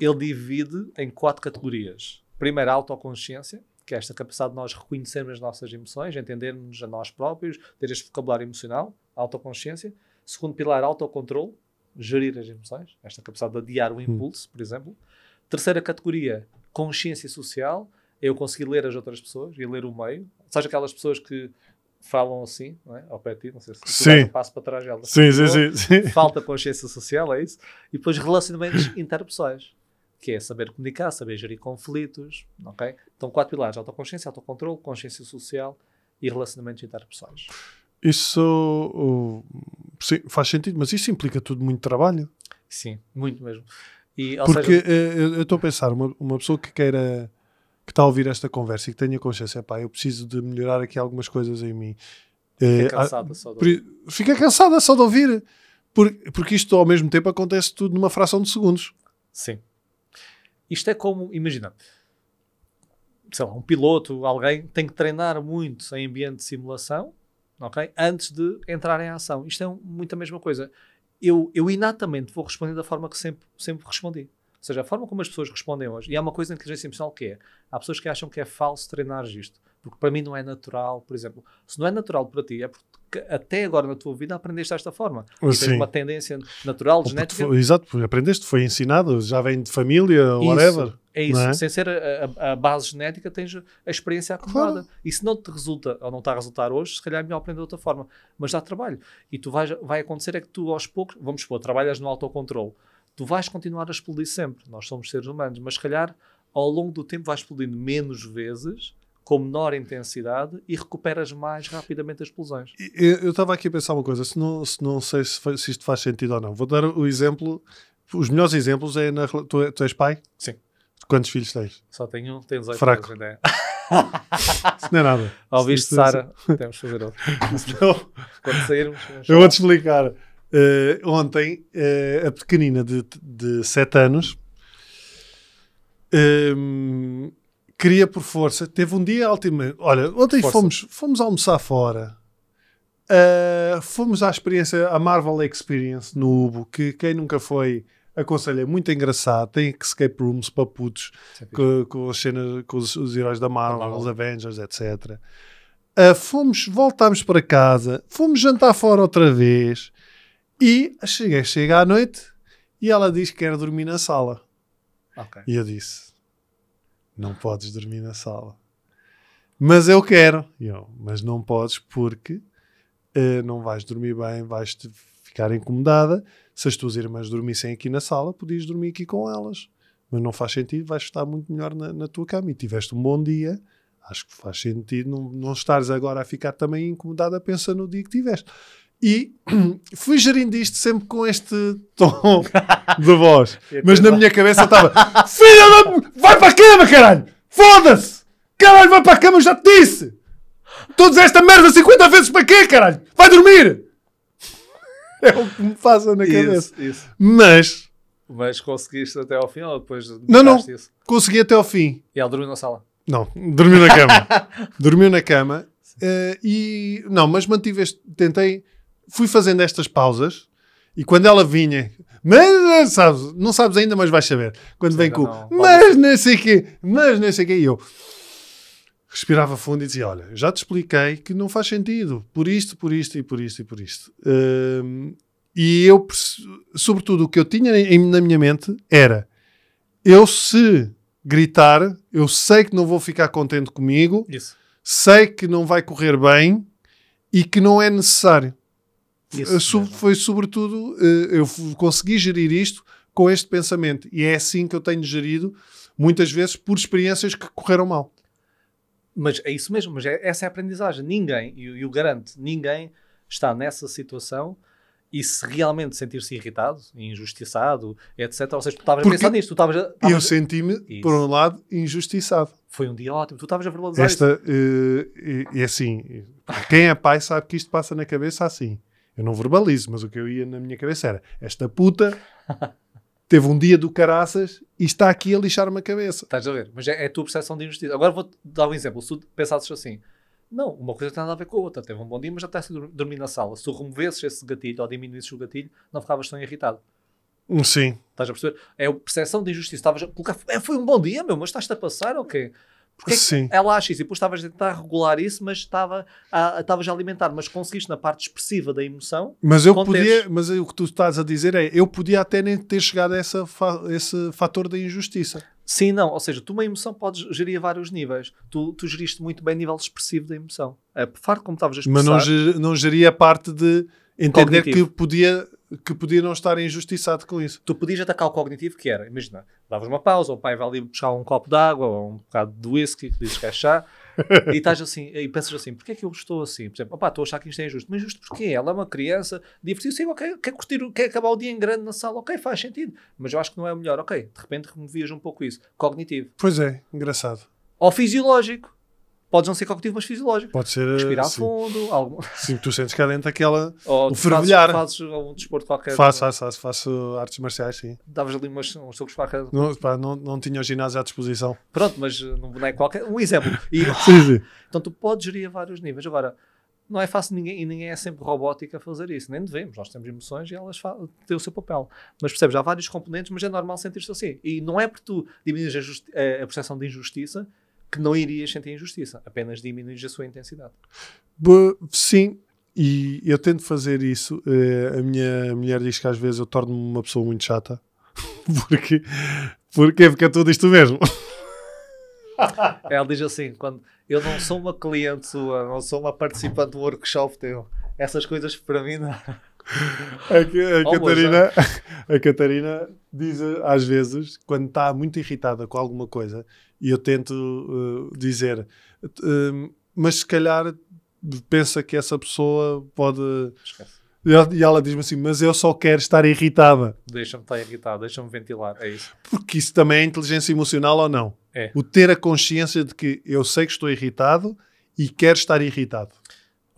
Ele divide em quatro categorias. Primeiro, a autoconsciência, que é esta capacidade de nós reconhecermos as nossas emoções, entendermos a nós próprios, ter este vocabulário emocional, autoconsciência. Segundo pilar, autocontrole, gerir as emoções, esta capacidade de adiar o hum. impulso, por exemplo. Terceira categoria, consciência social, eu conseguir ler as outras pessoas e ler o meio. Seja aquelas pessoas que falam assim, não é? ao pé de ti, não sei se sim. um passo para trás delas. Sim, sim, sim, sim. Falta consciência social, é isso. E depois relacionamentos interpessoais que é saber comunicar, saber gerir conflitos, ok? Então, quatro pilares, autoconsciência, autocontrole, consciência social e relacionamentos interpessoais. Isso sim, faz sentido, mas isso implica tudo muito trabalho. Sim, muito mesmo. E, Porque seja... Eh, eu estou a pensar, uma, uma pessoa que queira, que está a ouvir esta conversa e que tenha consciência, pá, eu preciso de melhorar aqui algumas coisas em mim. Eh, fica cansada só de ouvir. Fica cansada só de ouvir. Porque, porque isto ao mesmo tempo acontece tudo numa fração de segundos. Sim. Isto é como, imagina, sei lá, um piloto, alguém tem que treinar muito em ambiente de simulação, ok? Antes de entrar em ação. Isto é um, muito a mesma coisa. Eu, eu inatamente vou responder da forma que sempre, sempre respondi. Ou seja, a forma como as pessoas respondem hoje. E há uma coisa na inteligência emocional que é: há pessoas que acham que é falso treinar isto, porque para mim não é natural, por exemplo. Se não é natural para ti, é porque que até agora na tua vida aprendeste desta forma. Tens Sim. uma tendência natural, ou genética. Foi, exato, porque aprendeste, foi ensinado, já vem de família, isso, whatever. É isso, é? sem ser a, a, base genética, tens a experiência acumulada. Claro. E se não te resulta, ou não está a resultar hoje, se calhar é melhor aprender de outra forma. Mas dá trabalho. E tu vais, vai acontecer é que tu aos poucos, vamos supor, trabalhas no autocontrole. Tu vais continuar a explodir sempre. Nós somos seres humanos, mas se calhar ao longo do tempo vais explodindo menos vezes com menor intensidade e recuperas mais rapidamente as explosões. Eu estava aqui a pensar uma coisa, se não, se não sei se, se, isto faz sentido ou não. Vou dar o exemplo, os melhores exemplos é na... Tu, é, tu és pai? Sim. Quantos filhos tens? Só tenho um, tenho 18 Fraco. Anos, né? Isso não é nada. visto Sara? Temos que fazer outro. Não. Quando sairmos... Eu vou-te explicar. Uh, ontem, uh, a pequenina de, de 7 anos... Ehm, queria por força. Teve um dia altamente. Olha, ontem fomos, fomos almoçar fora. Uh, fomos à experiência, a Marvel Experience no Ubo, que quem nunca foi aconselha. é muito engraçado. Tem escape rooms para putos é com, com, as cenas, com os, os heróis da Marvel, Marvel, os Avengers, etc. Uh, ah, fomos, voltámos para casa, fomos jantar fora outra vez e cheguei, chega à noite e ela diz que quer dormir na sala. Okay. E eu disse: não podes dormir na sala. Mas eu quero. Eu, mas não podes porque uh, não vais dormir bem, vais-te ficar incomodada. Se as tuas irmãs dormissem aqui na sala, podias dormir aqui com elas. Mas não faz sentido, vais estar muito melhor na, na tua cama. E tiveste um bom dia, acho que faz sentido não, não estares agora a ficar também incomodada pensando no dia que tiveste. E fui gerindo isto sempre com este tom de voz. Mas na minha cabeça estava: Filha, vai para a cama, caralho! Foda-se! Caralho, vai para a cama, eu já te disse! Todos esta merda 50 vezes para quê, caralho? Vai dormir! É o que me passa na cabeça. Isso, isso. Mas. Mas conseguiste até ao fim ou depois. Não, não. Isso? Consegui até ao fim. E ela dormiu na sala? Não, dormiu na cama. dormiu na cama. Uh, e. Não, mas mantive este. Tentei fui fazendo estas pausas e quando ela vinha, mas eh, sabes, não sabes ainda, mas vais saber. Quando vem com, não, mas não sei quê, mas não sei quê, e eu respirava fundo e dizia: Olha, já te expliquei que não faz sentido, por isto, por isto e por isto e por isto. Um, e eu, sobretudo, o que eu tinha na minha mente era: eu se gritar, eu sei que não vou ficar contente comigo, Isso. sei que não vai correr bem e que não é necessário. Isso, eh, foi sobretudo, eh, eu consegui gerir isto com este pensamento. E é assim que eu tenho gerido, muitas vezes por experiências que correram mal. Mas é isso mesmo, mas é, essa é a aprendizagem. Ninguém, e eu, eu garanto, ninguém está nessa situação e se realmente sentir-se irritado, injustiçado, etc. Ou seja, tu estavas a pensar nisto. Tu estavas a... Eu senti-me, por um lado, injustiçado. Foi um dia ótimo. Tu estavas a verbalizar Esta, isso. Uh, eh, e, e, é assim, quem é pai sabe que isto passa na cabeça assim. Eu não verbalizo, mas o que eu ia na minha cabeça era: esta puta teve um dia do caraças e está aqui a lixar-me a cabeça. Estás a ver? Mas é, é a tua percepção de injustiça. Agora vou-te dar um exemplo. Se tu pensasses assim, não, uma coisa tem nada a ver com a outra. Teve um bom dia, mas já está a dormir na sala. Se tu removesses esse gatilho ou diminuísses o gatilho, não ficavas tão irritado. Hum, sim. Estás a perceber? É a percepção de injustiça. Estavas a colocar. É, foi um bom dia, meu, mas estás-te a passar ou okay? quê? Porque é Sim. É ela acha isso e depois estavas a tentar regular isso, mas estava a, a alimentar, mas conseguiste na parte expressiva da emoção. Mas eu podia, mas o que tu estás a dizer é, eu podia até nem ter chegado a essa fa esse fator da injustiça. Sim, não, ou seja, tu uma emoção podes gerir a vários níveis. Tu, tu geriste muito bem nível expressivo da emoção. A farto como estavas a expressar. Mas não, ger, não geria a parte de entender Cognitivo. que podia que podia não estar injustiçado com isso. Tu podias atacar o cognitivo que era, imagina, davas uma pausa, o pai vai ali buscar um copo de água ou um bocado de whisky que dizes que é chá, e estás assim, e pensas assim, porquê é que eu estou assim? Por exemplo, opá, estou a achar que isto é injusto, mas justo porquê? Ela é uma criança, divertiu-se, ok, quer curtir, quer acabar o dia em grande na sala, ok, faz sentido, mas eu acho que não é o melhor, ok, de repente removias um pouco isso, cognitivo. Pois é, engraçado. Ou fisiológico, Pode não ser cognitivo, mas fisiológico. Pode ser. Respirar sim. fundo. Algum... Sim, tu sentes cá dentro aquela. Ou o fervilhar. Fazes, fazes algum desporto qualquer. Faço, faço, faço, faço artes marciais, sim. Davas ali umas, uns socos qualquer. Não, pá, não, não tinha o ginásio à disposição. Pronto, mas eh, num boneco é qualquer. Um exemplo. E, sim, ah, sim. Então tu podes gerir a vários níveis. Agora, não é fácil ninguém, e ninguém é sempre robótico a fazer isso, nem devemos, nós temos emoções e elas têm o seu papel. Mas percebes, há vários componentes, mas é normal sentir-se assim. E não é por tu diminuir a, a percepção de injustiça que não irias sentir injustiça, apenas diminuís a sua intensidade. sim, e eu tento fazer isso. Eh, a minha mulher diz que às vezes eu torno-me uma pessoa muito chata, porque, porque, porque é tudo isto mesmo. Ela diz assim: quando eu não sou uma cliente sua, não sou uma participante do workshop teu, essas coisas para mim não. A, a, a oh, Catarina, é? a Catarina diz eh, às vezes, quando está muito irritada com alguma coisa, e eu tento uh, dizer, uh, mas se calhar pensa que essa pessoa pode. Esquece. E ela diz-me assim: Mas eu só quero estar irritada. Deixa-me estar irritada, deixa-me ventilar. É isso. Porque isso também é inteligência emocional ou não? É. O ter a consciência de que eu sei que estou irritado e quero estar irritado.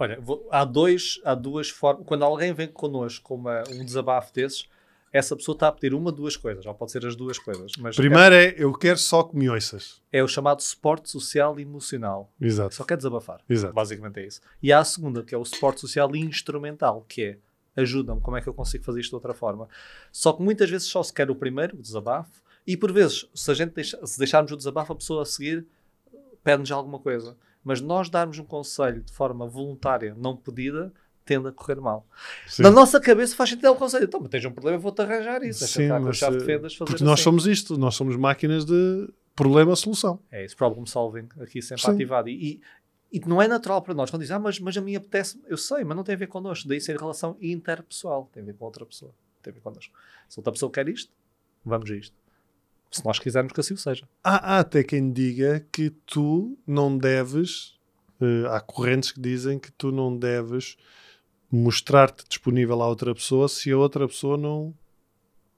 Olha, vou, há, dois, há duas formas. Quando alguém vem connosco com uma, um desabafo desses, essa pessoa está a pedir uma, duas coisas, ou pode ser as duas coisas. Mas Primeiro é, é eu quero só que me ouças. É o chamado suporte social e emocional. Exato. Só quer desabafar. Exato. Basicamente é isso. E há a segunda, que é o suporte social e instrumental, que é ajuda-me, como é que eu consigo fazer isto de outra forma? Só que muitas vezes só se quer o primeiro, o desabafo, e por vezes, se, a gente deixa, se deixarmos o desabafo, a pessoa a seguir eh, pede-nos alguma coisa. Mas nós darmos um conselho de forma voluntária, não pedida, tende a correr mal. Sim. Na nossa cabeça faz sentido é o conselho. Então, mas tens um problema, vou-te arranjar isso. Sim, mas, chave de eh, fendas, fazer porque assim. nós somos isto, nós somos máquinas de problema-solução. É isso, problem solving, aqui sempre Sim. ativado. E, e, e, não é natural para nós. Quando dizem, ah, mas, mas a mim apetece, eu sei, mas não tem a ver connosco. Daí ser relação interpessoal, tem a ver com outra pessoa, tem a ver connosco. Se outra pessoa quer isto, vamos a isto se nós quisermos que assim o seja. Há, há, até quem diga que tu não deves, uh, há correntes que dizem que tu não deves mostrar-te disponível à outra pessoa se a outra pessoa não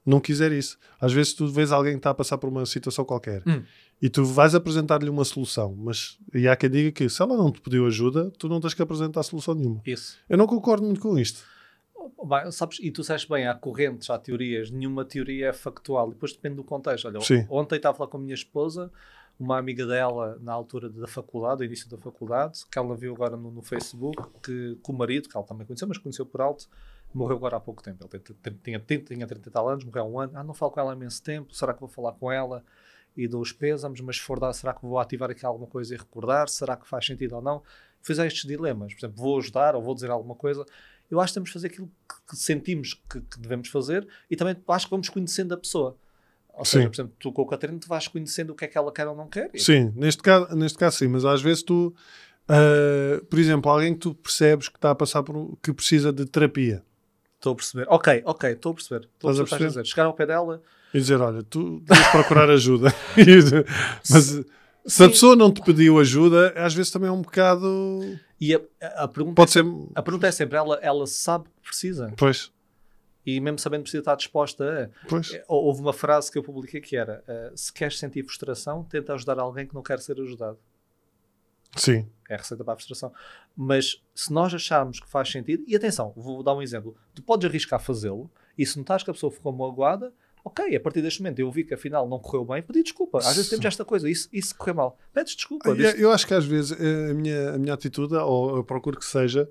não quiser isso. Às vezes tu vês alguém que está a passar por uma situação qualquer hum. e tu vais apresentar-lhe uma solução, mas e há quem diga que se ela não te pediu ajuda, tu não tens que apresentar solução nenhuma. Isso. Eu não concordo muito com isto. Bem, oh, sabes, e tu sabes bem, há correntes, há teorias, nenhuma teoria é factual, depois depende do contexto. Olha, Sim. ontem estava a falar com a minha esposa uma amiga dela na altura da faculdade, do início da faculdade, que ela viu agora no, no Facebook, que, com o marido, que ela também conheceu, mas conheceu por alto, morreu agora há pouco tempo. Ele tinha, tinha, tinha 30 e tal anos, morreu há um ano. Ah, não falo com ela há imenso tempo, será que vou falar com ela? E dou os pésamos? mas se for dar, será que vou ativar aqui alguma coisa e recordar? Será que faz sentido ou não? Fiz estes dilemas, por exemplo, vou ajudar ou vou dizer alguma coisa. Eu acho que temos de fazer aquilo que, que sentimos que, que devemos fazer e também acho que vamos conhecendo a pessoa. Ou sim. seja, por exemplo, tu com o Catarina tu vais conhecendo o que é que ela quer ou não quer. É sim, neste caso, neste caso sim, mas às vezes tu, uh, por exemplo, alguém que tu percebes que está a passar por, que precisa de terapia. Estou a perceber. Ok, ok, estou a perceber. Estou a perceber. A perceber? Dizer. Chegar ao pé dela e dizer, olha, tu vais procurar ajuda. mas sim. se a pessoa não te pediu ajuda, às vezes também é um bocado... E a, a, a pergunta, Pode é, ser... a pergunta é sempre, ela, ela sabe que precisa? Pois e mesmo sabendo precisa estar disposta a. Pois. Eh, houve uma frase que eu publiquei que era: eh, se queres sentir frustração, tenta ajudar alguém que não quer ser ajudado. Sim. É a receita para a frustração. Mas se nós acharmos que faz sentido, e atenção, vou dar um exemplo: tu podes arriscar fazê-lo, e se notares que a pessoa ficou magoada, ok, a partir deste momento eu vi que afinal não correu bem, pedi desculpa. Às vezes temos esta coisa, isso, isso correu mal. Pedes desculpa. Eu, eu acho que às vezes eh, a minha, a minha atitude, ou eu procuro que seja,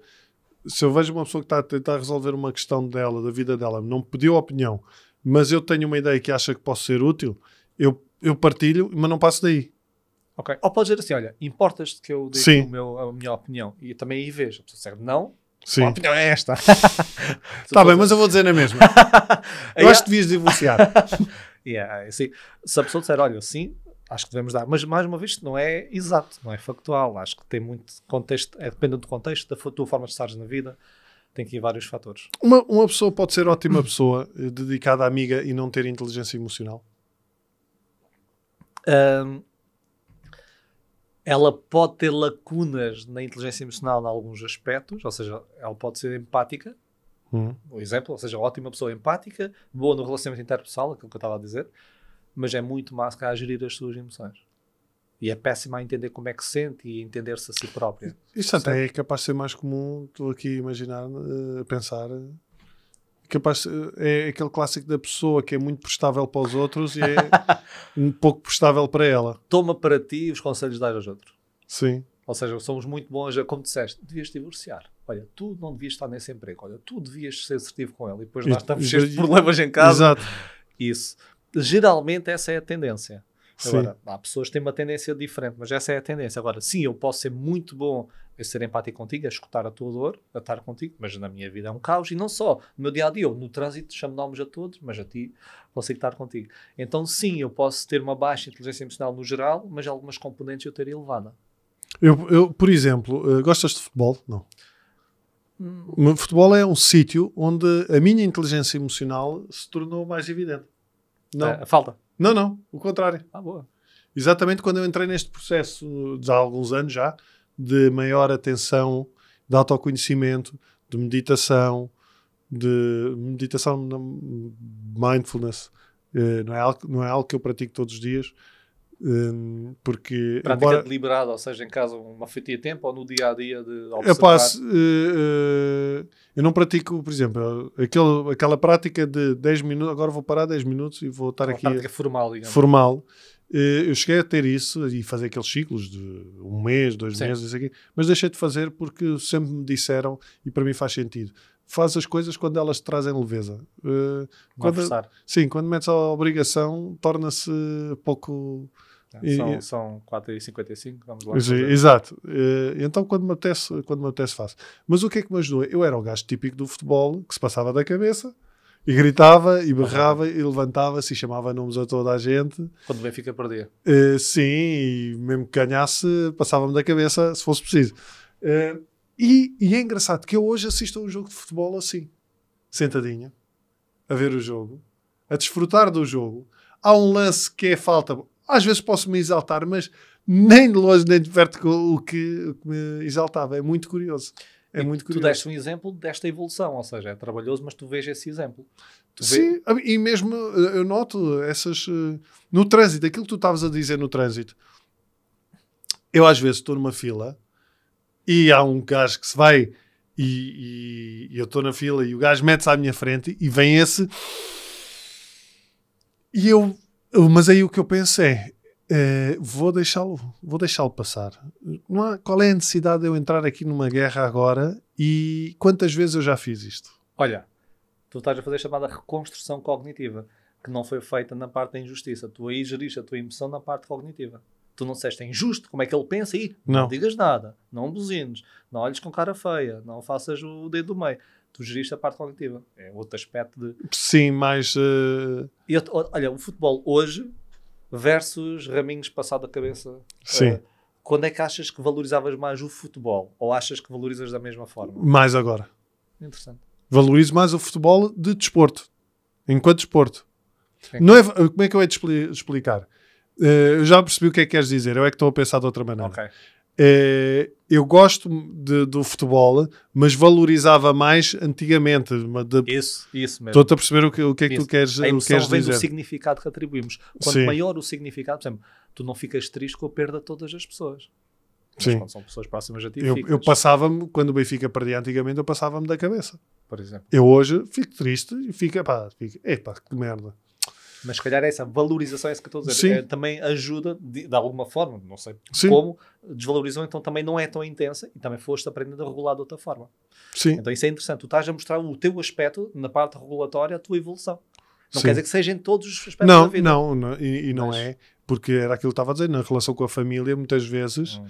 se eu vejo uma pessoa que está a tentar resolver uma questão dela, da vida dela, não me pediu opinião, mas eu tenho uma ideia que acha que posso ser útil, eu, eu partilho, mas não passo daí. Ok. Ou pode dizer assim: olha, importas-te que eu dê meu, a minha opinião? E também aí vejo. A pessoa serve não. Sim. A opinião é esta. Está bem, mas eu vou dizer na mesma. eu acho que devias divorciar. yeah, assim, se a pessoa disser, olha, sim, acho que devemos dar. Mas, mais uma vez, não é exato, não é factual. Acho que tem muito contexto, é dependente do contexto, da tua forma de estares na vida. Tem que ir vários fatores. Uma, uma pessoa pode ser ótima pessoa, eh, dedicada à amiga e não ter inteligência emocional? Um, ela pode ter lacunas na inteligência emocional em alguns aspectos, ou seja, ela pode ser empática, hum. um exemplo, ou seja, ótima pessoa empática, boa no relacionamento interpessoal, aquilo que eu estava a dizer, mas é muito má a gerir as suas emoções. E é péssima a entender como é que sente e entender-se a si própria. Isto até é capaz de ser mais comum, estou aqui a imaginar, a eh, pensar, eh, capaz eh, é aquele clássico da pessoa que é muito prestável para os outros e é um pouco prestável para ela. Toma para ti os conselhos de dar aos outros. Sim. Ou seja, somos muito bons a, como disseste, devias divorciar. Olha, tu não devias estar nesse emprego. Olha, tu devias ser assertivo com ele. E depois lá estamos cheios de problemas em casa. Exato. Isso geralmente essa é a tendência. Agora, há pessoas que têm uma tendência diferente, mas essa é a tendência. Agora, sim, eu posso ser muito bom a ser empático contigo, a escutar a tua dor, a estar contigo, mas na minha vida é um caos e não só. No meu dia a dia, eu no trânsito chamo nomes a todos, mas a ti consigo estar contigo. Então, sim, eu posso ter uma baixa inteligência emocional no geral, mas algumas componentes eu teria elevada. Eu, eu, por exemplo, eh, gostas de futebol? Não. Hum. Futebol é um sítio onde a minha inteligência emocional se tornou mais evidente. Não. A, ah, falta? Não, não. O contrário. Ah, boa. Exatamente quando eu entrei neste processo, há alguns anos já, de maior atenção, de autoconhecimento, de meditação, de meditação mindfulness. Eh, não é algo, não é algo que eu pratico todos os dias, Hum, porque prática embora, deliberada, ou seja, em casa uma fatia de tempo ou no dia a dia de observar? Eu passo, uh, uh, eu não pratico, por exemplo, aquele, aquela prática de 10 minutos, agora vou parar 10 minutos e vou estar uma aqui. prática formal, digamos. Formal. Eh, eu cheguei a ter isso e fazer aqueles ciclos de um mês, dois Sim. meses, aqui, mas deixei de fazer porque sempre me disseram e para mim faz sentido faz as coisas quando elas te trazem leveza. quando, sim, quando metes a obrigação, torna-se pouco é, e, são, são 55 vamos lá. exato. Então, quando me, apetece, quando me apetece, faço. Mas o que é que me ajudou? Eu era o gajo típico do futebol que se passava da cabeça e gritava e berrava uhum. e levantava-se e chamava nomes a toda a gente. Quando o Benfica perdia. Eh, sim, e mesmo que ganhasse, passava-me da cabeça se fosse preciso. Eh, e, e, é engraçado que eu hoje assisto a um jogo de futebol assim, sentadinho, a ver o jogo, a desfrutar do jogo. Há um lance que é falta, às vezes posso me exaltar, mas nem de longe nem de perto o que, o que me exaltava. É muito curioso. É e muito curioso. Tu deste um exemplo desta evolução, ou seja, é trabalhoso, mas tu vês esse exemplo. Tu Sim, e mesmo eh, eu noto essas. Eh, no trânsito, aquilo que tu estavas a dizer no trânsito. Eu às vezes estou numa fila e há um gajo que se vai e, e, e eu estou na fila e o gajo mete-se à minha frente e vem esse. E eu Uh, mas aí o que eu penso é, Uh, vou deixá-lo vou deixá-lo passar não há, qual é a necessidade de eu entrar aqui numa guerra agora e quantas vezes eu já fiz isto olha tu estás a fazer a chamada reconstrução cognitiva que não foi feita na parte da injustiça tu aí geriste a tua emoção na parte cognitiva tu não disseste é injusto como é que ele pensa aí não, não digas nada não buzines não olhes com cara feia não faças o dedo do meio tu geriste a parte cognitiva. É outro aspecto de. Sim, mais. Uh... Eu, olha, o futebol hoje versus raminhos passado a cabeça. Eh, Sim. Uh, quando é que achas que valorizavas mais o futebol? Ou achas que valorizas da mesma forma? Mais agora. Interessante. Valorizo mais o futebol de desporto, enquanto desporto. Não é, como é que eu hei de explicar? Uh, eu já percebi o que é que queres dizer, eu é que estou a pensar de outra maneira. Ok. É, eu gosto de, do futebol, mas valorizava mais antigamente. De, isso, isso mesmo. Estou-te a perceber o que, o que é que isso. tu queres, a o queres vem dizer. do significado que atribuímos. Quanto Sim. maior o significado, por exemplo, tu não ficas triste com a perda de todas as pessoas. Mas Sim. são pessoas próximas a ti, eu, eu passava-me, quando o Benfica perdia antigamente, eu passava-me da cabeça. Por exemplo. Eu hoje fico triste e fico, pá, fico, epá, que merda. Mas se calhar é essa valorização, é isso que estou a dizer, é, também ajuda, de, de, alguma forma, não sei Sim. como, desvalorizam, então também não é tão intensa e também foste aprendendo a regular de outra forma. Sim. Então isso é interessante. Tu estás a mostrar o teu aspecto, na parte regulatória, a tua evolução. Não Sim. quer dizer que seja em todos os aspectos não, da vida. Não, não e, e não Mas... é, porque era aquilo que estava a dizer, na relação com a família, muitas vezes. Hum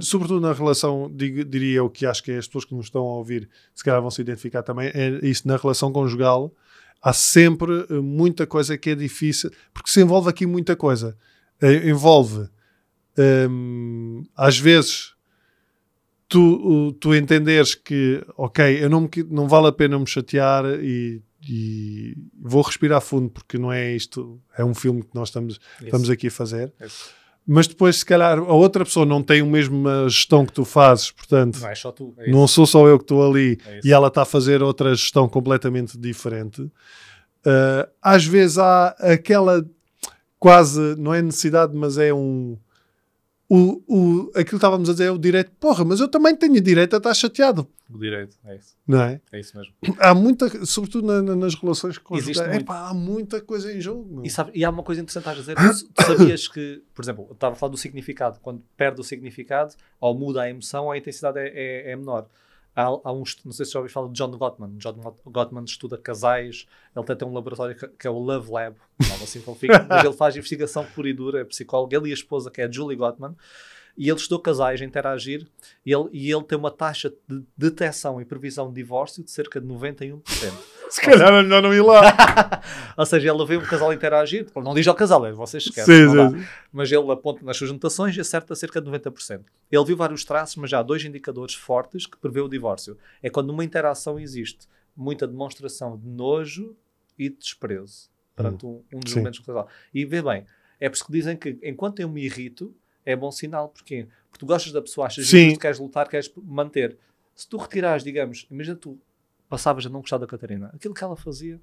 sobretudo na relação, digo, diria eu que acho que é as pessoas que nos estão a ouvir se calhar vão se identificar também, é isso na relação conjugal há sempre eh, muita coisa que é difícil, porque se envolve aqui muita coisa. Eh, envolve, hum, às vezes, tu, tu entenderes que, ok, eu não, me, não vale a pena me chatear e, e, vou respirar fundo, porque não é isto, é um filme que nós estamos, estamos aqui a fazer. Isso mas depois, se calhar, a outra pessoa não tem a mesma gestão que tu fazes, portanto, não, é só tu, é não sou só eu que estou ali é e ela está a fazer outra gestão completamente diferente. Uh, às vezes há aquela quase, não é necessidade, mas é um o, o, aquilo que estávamos a dizer é o direito, porra, mas eu também tenho direito a estar chateado. O direito, é isso. Não é? É isso mesmo. Há muita, sobretudo na, na, nas relações com os epá, há muita coisa em jogo. E, sabe, e, há uma coisa interessante a dizer, é tu, sabias que, por exemplo, estava a falar do significado, quando perde o significado, ou muda a emoção, a intensidade é, é, é menor. Há, há um, não sei se já ouvi falar de John Gottman. John Gottman estuda casais, ele até tem um laboratório que, que é o Love Lab, não assim fica, mas ele faz investigação pura e dura, é psicólogo, ele e a esposa, que é a Julie Gottman, e eles estão casais a interagir e ele, e ele tem uma taxa de detecção e previsão de divórcio de cerca de 91%. Se calhar é melhor não ir lá. Ou seja, ele vê o casal interagir, não diz ao casal, é, vocês esquecem, sim, sim. mas ele aponta nas suas notações e acerta cerca de 90%. Ele viu vários traços, mas já há dois indicadores fortes que prevê o divórcio. É quando uma interação existe, muita demonstração de nojo e de desprezo perante hum, um, um dos sim. do casal. E vê bem, é por isso que dizem que enquanto eu me irrito, é bom sinal. Porquê? Porque tu gostas da pessoa, achas que queres lutar, queres manter. Se tu retirares, digamos, imagina tu passavas a não gostar da Catarina, aquilo que ela fazia,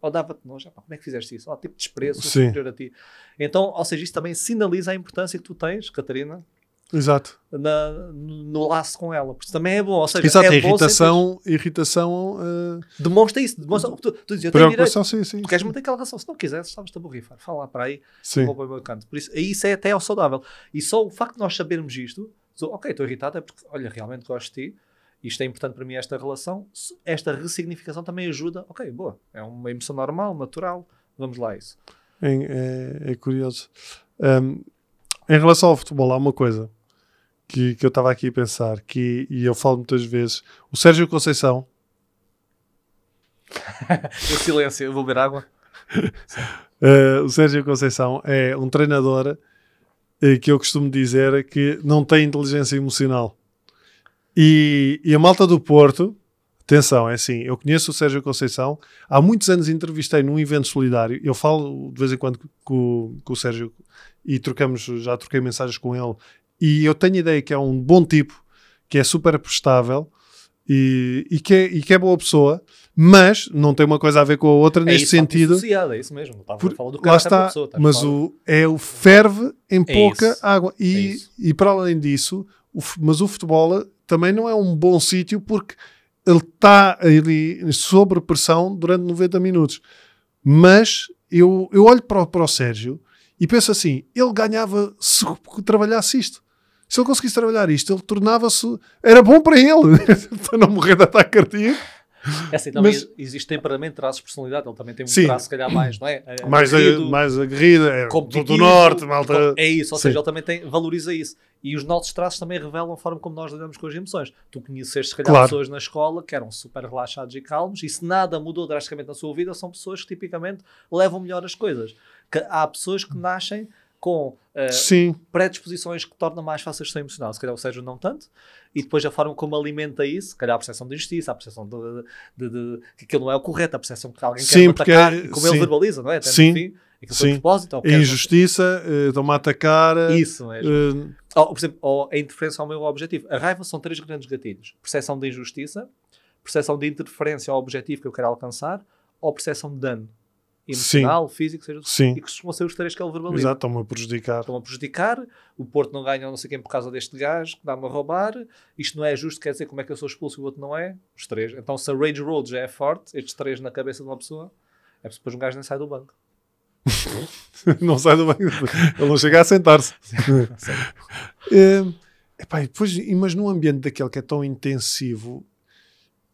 ou dava-te nojo, ah, como é que fizeste isso? Ó, tipo desprezo, superior a ti. Então, ou seja, isso também sinaliza a importância que tu tens, Catarina, Exato. Na, no laço com ela. Porque isso também é bom. Ou seja, Exato, é irritação, bom irritação uh... demonstra isso. Demonstra, tu, tu dizes, eu Sim, sim, tu queres manter aquela relação. Se não quiseres, estavas-te a borrifar. Fala para aí, sim. vou para o meu canto. Por isso, isso é até ao saudável. E só o facto de nós sabermos isto, ok, estou irritado, é porque, olha, realmente gosto de ti isto é importante para mim, esta relação, esta ressignificação também ajuda. Ok, boa, é uma emoção normal, natural, vamos lá isso. É, é, é curioso. Um, em relação ao futebol, há uma coisa que, que eu estava aqui a pensar, que, e eu falo muitas vezes, o Sérgio Conceição. o silêncio, eu vou beber água. uh, o Sérgio Conceição é um treinador uh, que eu costumo dizer que não tem inteligência emocional. E, e a malta do Porto, atenção, é assim, eu conheço o Sérgio Conceição, há muitos anos entrevistei num evento solidário, eu falo de vez em quando com, com o Sérgio e trocamos, já troquei mensagens com ele e eu tenho ideia que é um bom tipo, que é super prestável e, e, que, é, e que é boa pessoa, mas não tem uma coisa a ver com a outra é neste isso, sentido. é isso mesmo, não estava por, a falar do cara, lá está, pessoa, tá? mas o, é o ferve em é pouca isso, água. E, é e para além disso, o, mas o futebol também não é um bom sítio porque ele está ali sob pressão durante 90 minutos. Mas eu, eu olho para, para o Sérgio e penso assim: ele ganhava se trabalhasse isto se ele conseguisse trabalhar isto, ele tornava-se. Era bom para ele, para não morrer de ataque cardíaco. É assim, também mas, existe temperamento, traços de personalidade. Ele também tem um sim, traço, se calhar, mais, não é? é, é mais, aguerrido, a, mais é, do norte, malta. É isso, ou sim. seja, ele também tem, valoriza isso. E os nossos traços também revelam a forma como nós lidamos com as emoções. Tu conheces, se calhar, claro. pessoas na escola que eram super relaxados e calmos, e se nada mudou drasticamente na sua vida, são pessoas que tipicamente levam melhor as coisas. Que há pessoas que nascem com uh, predisposições que torna mais fácil a gestão emocional. Se calhar o Sérgio não tanto, e depois a forma como alimenta isso, se calhar a percepção de injustiça a percepção de, de, de, de que aquilo não é o correto, a percepção que alguém sim, quer atacar, é, como sim. ele verbaliza, não é? Até sim. Fim, aquilo sim. propósito. Ou é a injustiça, uh, eh, estão-me a atacar. Eh, isso mesmo. Uh, ou, oh, por exemplo, ou oh, a interferência ao meu objetivo. A raiva são três grandes gatilhos: percepção de injustiça, percepção de interferência ao objetivo que eu quero alcançar, ou percepção de dano emocional, Sim. físico, seja Sim. e costumam ser os três que ele verbaliza. Exato, estão-me a prejudicar. Estão-me a prejudicar, o Porto não ganha não sei quem por causa deste gajo que dá-me a roubar, isto não é justo, quer dizer como é que eu sou expulso e o outro não é? Os três. Então se a Rage Road já é forte, estes três na cabeça de uma pessoa, é depois um gajo nem sai do banco. não sai do banco, ele não chega a sentar-se. é, epá, depois, mas num ambiente daquele que é tão intensivo,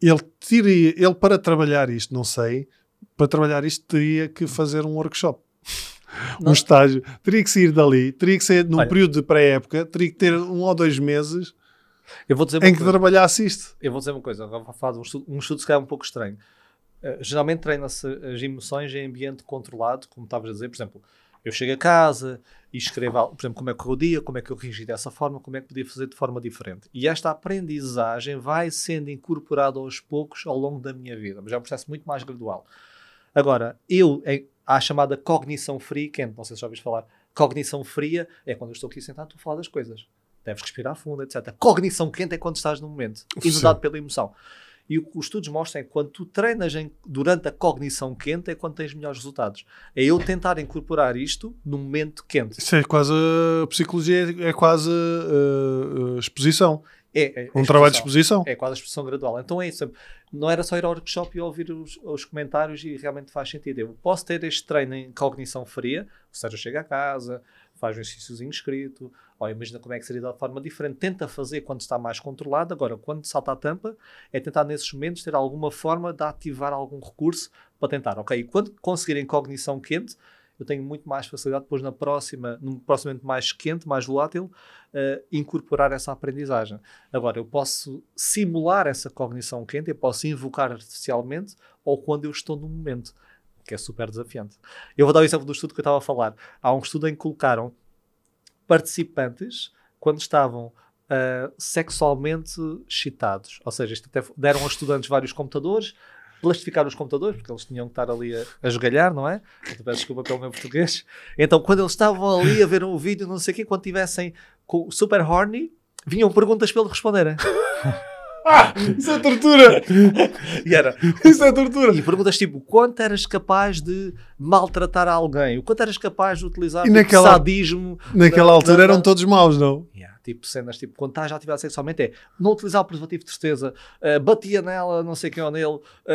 ele tira, ele para trabalhar isto, não sei, para trabalhar isto teria que fazer um workshop. Não. Um estágio. Teria que sair dali, teria que ser num Olha. período de pré-época, teria que ter um ou dois meses eu vou dizer em que coisa. trabalhasse isto. Eu vou dizer uma coisa, vou falar de um estudo, um estudo se calhar um pouco estranho. Uh, geralmente treina-se as emoções em ambiente controlado, como estavas a dizer, por exemplo, eu chego a casa e escrevo, por exemplo, como é que correu o dia, como é que eu reagi dessa forma, como é que podia fazer de forma diferente. E esta aprendizagem vai sendo incorporada aos poucos ao longo da minha vida, mas é um processo muito mais gradual. Agora, eu, é, há a chamada cognição fria, que é, não sei se já ouviste falar, cognição fria é quando eu estou aqui sentado estou a falar das coisas. Deves respirar fundo, etc. Cognição quente é quando estás no momento, inundado pela emoção. E o que os estudos mostram é que quando tu treinas em, durante a cognição quente é quando tens melhores resultados. É eu tentar incorporar isto no momento quente. Isso é quase. A psicologia é quase uh, exposição. É, é, é, um trabalho de exposição. É quase a exposição gradual. Então é isso. Não era só ir ao workshop e ouvir os, os comentários e realmente faz sentido. Eu posso ter este treino em cognição fria, o Sérgio chega a casa, faz um exercíciozinho escrito, ou imagina como é que seria de forma diferente. Tenta fazer quando está mais controlado. Agora, quando salta a tampa, é tentar nesses momentos ter alguma forma de ativar algum recurso para tentar. Ok, e quando conseguirem cognição quente, eu tenho muito mais facilidade depois na próxima, num momento mais quente, mais volátil, uh, incorporar essa aprendizagem. Agora, eu posso simular essa cognição quente, eu posso invocar artificialmente ou quando eu estou no momento que é super desafiante. Eu vou dar o exemplo do estudo que eu estava a falar. Há um estudo em que colocaram participantes quando estavam uh, sexualmente excitados. Ou seja, deram aos estudantes vários computadores, plastificaram os computadores, porque eles tinham que estar ali a, a esgalhar, não é? Eu peço desculpa pelo meu português. Então, quando eles estavam ali a ver um vídeo, não sei o quê, quando tivessem super horny, vinham perguntas para eles responderem. Ah, isso é tortura! E era. Isso é tortura! E perguntas tipo: quanto eras capaz de maltratar alguém? O quanto eras capaz de utilizar e sadismo? Naquela na, altura na, eram na... todos maus, não? Yeah, tipo cenas, tipo, quando estás ativado sexualmente é não utilizar o preservativo de certeza, uh, eh, batia nela, não sei quem ou nele,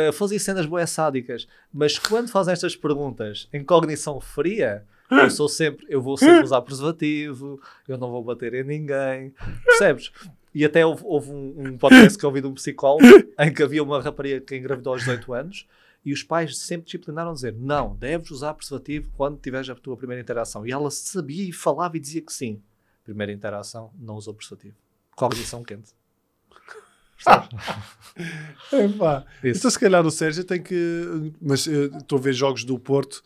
uh, fazia cenas boas sádicas. Mas quando fazem estas perguntas em cognição fria, eu sou sempre, eu vou sempre usar preservativo, eu não vou bater em ninguém, percebes? E até houve, houve um, um, podcast que eu ouvi de um psicólogo em que havia uma rapariga que engravidou aos 18 anos e os pais sempre disciplinaram a dizer: não, deves usar preservativo quando tiveres a tua primeira interação. E ela sabia e falava e dizia que sim. Primeira interação, não usou preservativo. Cognição quente. Epá. Então, se calhar o Sérgio tem que. Mas eh, estou a ver jogos do Porto.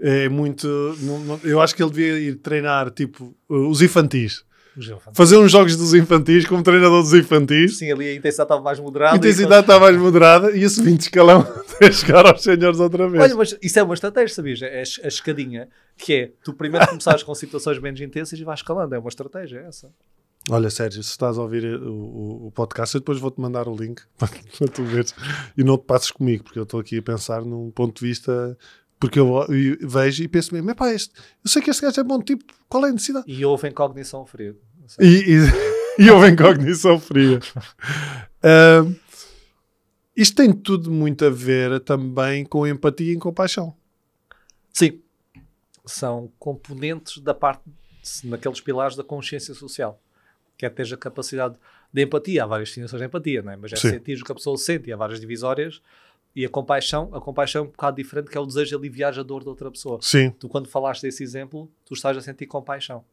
É muito. Não, não, eu acho que ele devia ir treinar, tipo, eh, os infantis fazer uns jogos dos infantis como treinador dos infantis. Sim, ali a intensidade estava mais moderada. A intensidade estava mais moderada e a seguinte escalão até chegar aos senhores outra vez. Olha, mas isso é uma estratégia, sabias? É a escadinha, que é tu primeiro começares com situações menos intensas e vais escalando. É uma estratégia é essa. Olha, Sérgio, se estás a ouvir o, o, o podcast, eu depois vou-te mandar o link para, tu veres e não te passes comigo, porque eu estou aqui a pensar num ponto de vista porque eu vejo e penso mesmo, epá, este, eu sei que este gajo é bom tipo, qual é a necessidade? E houve incognição frio. E, e, e houve incognição fria. Uh, isto tem tudo muito a ver também com empatia e compaixão. Sim. São componentes da parte, naqueles pilares da consciência social. Quer é ter a capacidade de empatia, há várias definições de empatia, não é? mas é Sim. sentir o que a pessoa sente, há várias divisórias, e a compaixão, a compaixão é um bocado diferente, que é o desejo de aliviar a dor da outra pessoa. Sim. Tu, quando falaste desse exemplo, tu estás a sentir compaixão.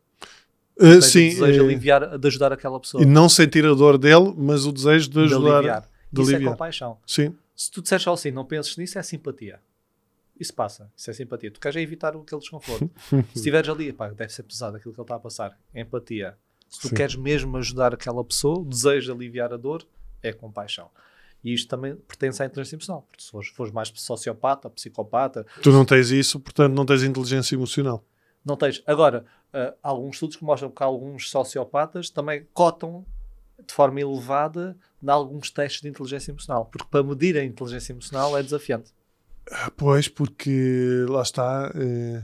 Uh, seja, sim, o desejo é... aliviar, de ajudar aquela pessoa. E não sentir a dor dele, mas o desejo de ajudar. De aliviar. De isso é aliviar. é compaixão. Sim. Se tu disseres só assim, não penses nisso, é simpatia. Isso passa, isso é simpatia. Tu queres evitar aquele desconforto. Se estiveres ali, pá, deve ser pesado aquilo que ele está a passar. Empatia. Se tu sim. queres mesmo ajudar aquela pessoa, o desejo de aliviar a dor é compaixão. E isto também pertence à inteligência emocional. Porque se fores, fores mais sociopata, psicopata. Tu não tens isso, portanto não tens inteligência emocional. Não tens. Agora, uh, eh, há alguns estudos que mostram que alguns sociopatas também cotam de forma elevada em alguns testes de inteligência emocional, porque para medir a inteligência emocional é desafiante. Pois, porque lá está. Uh,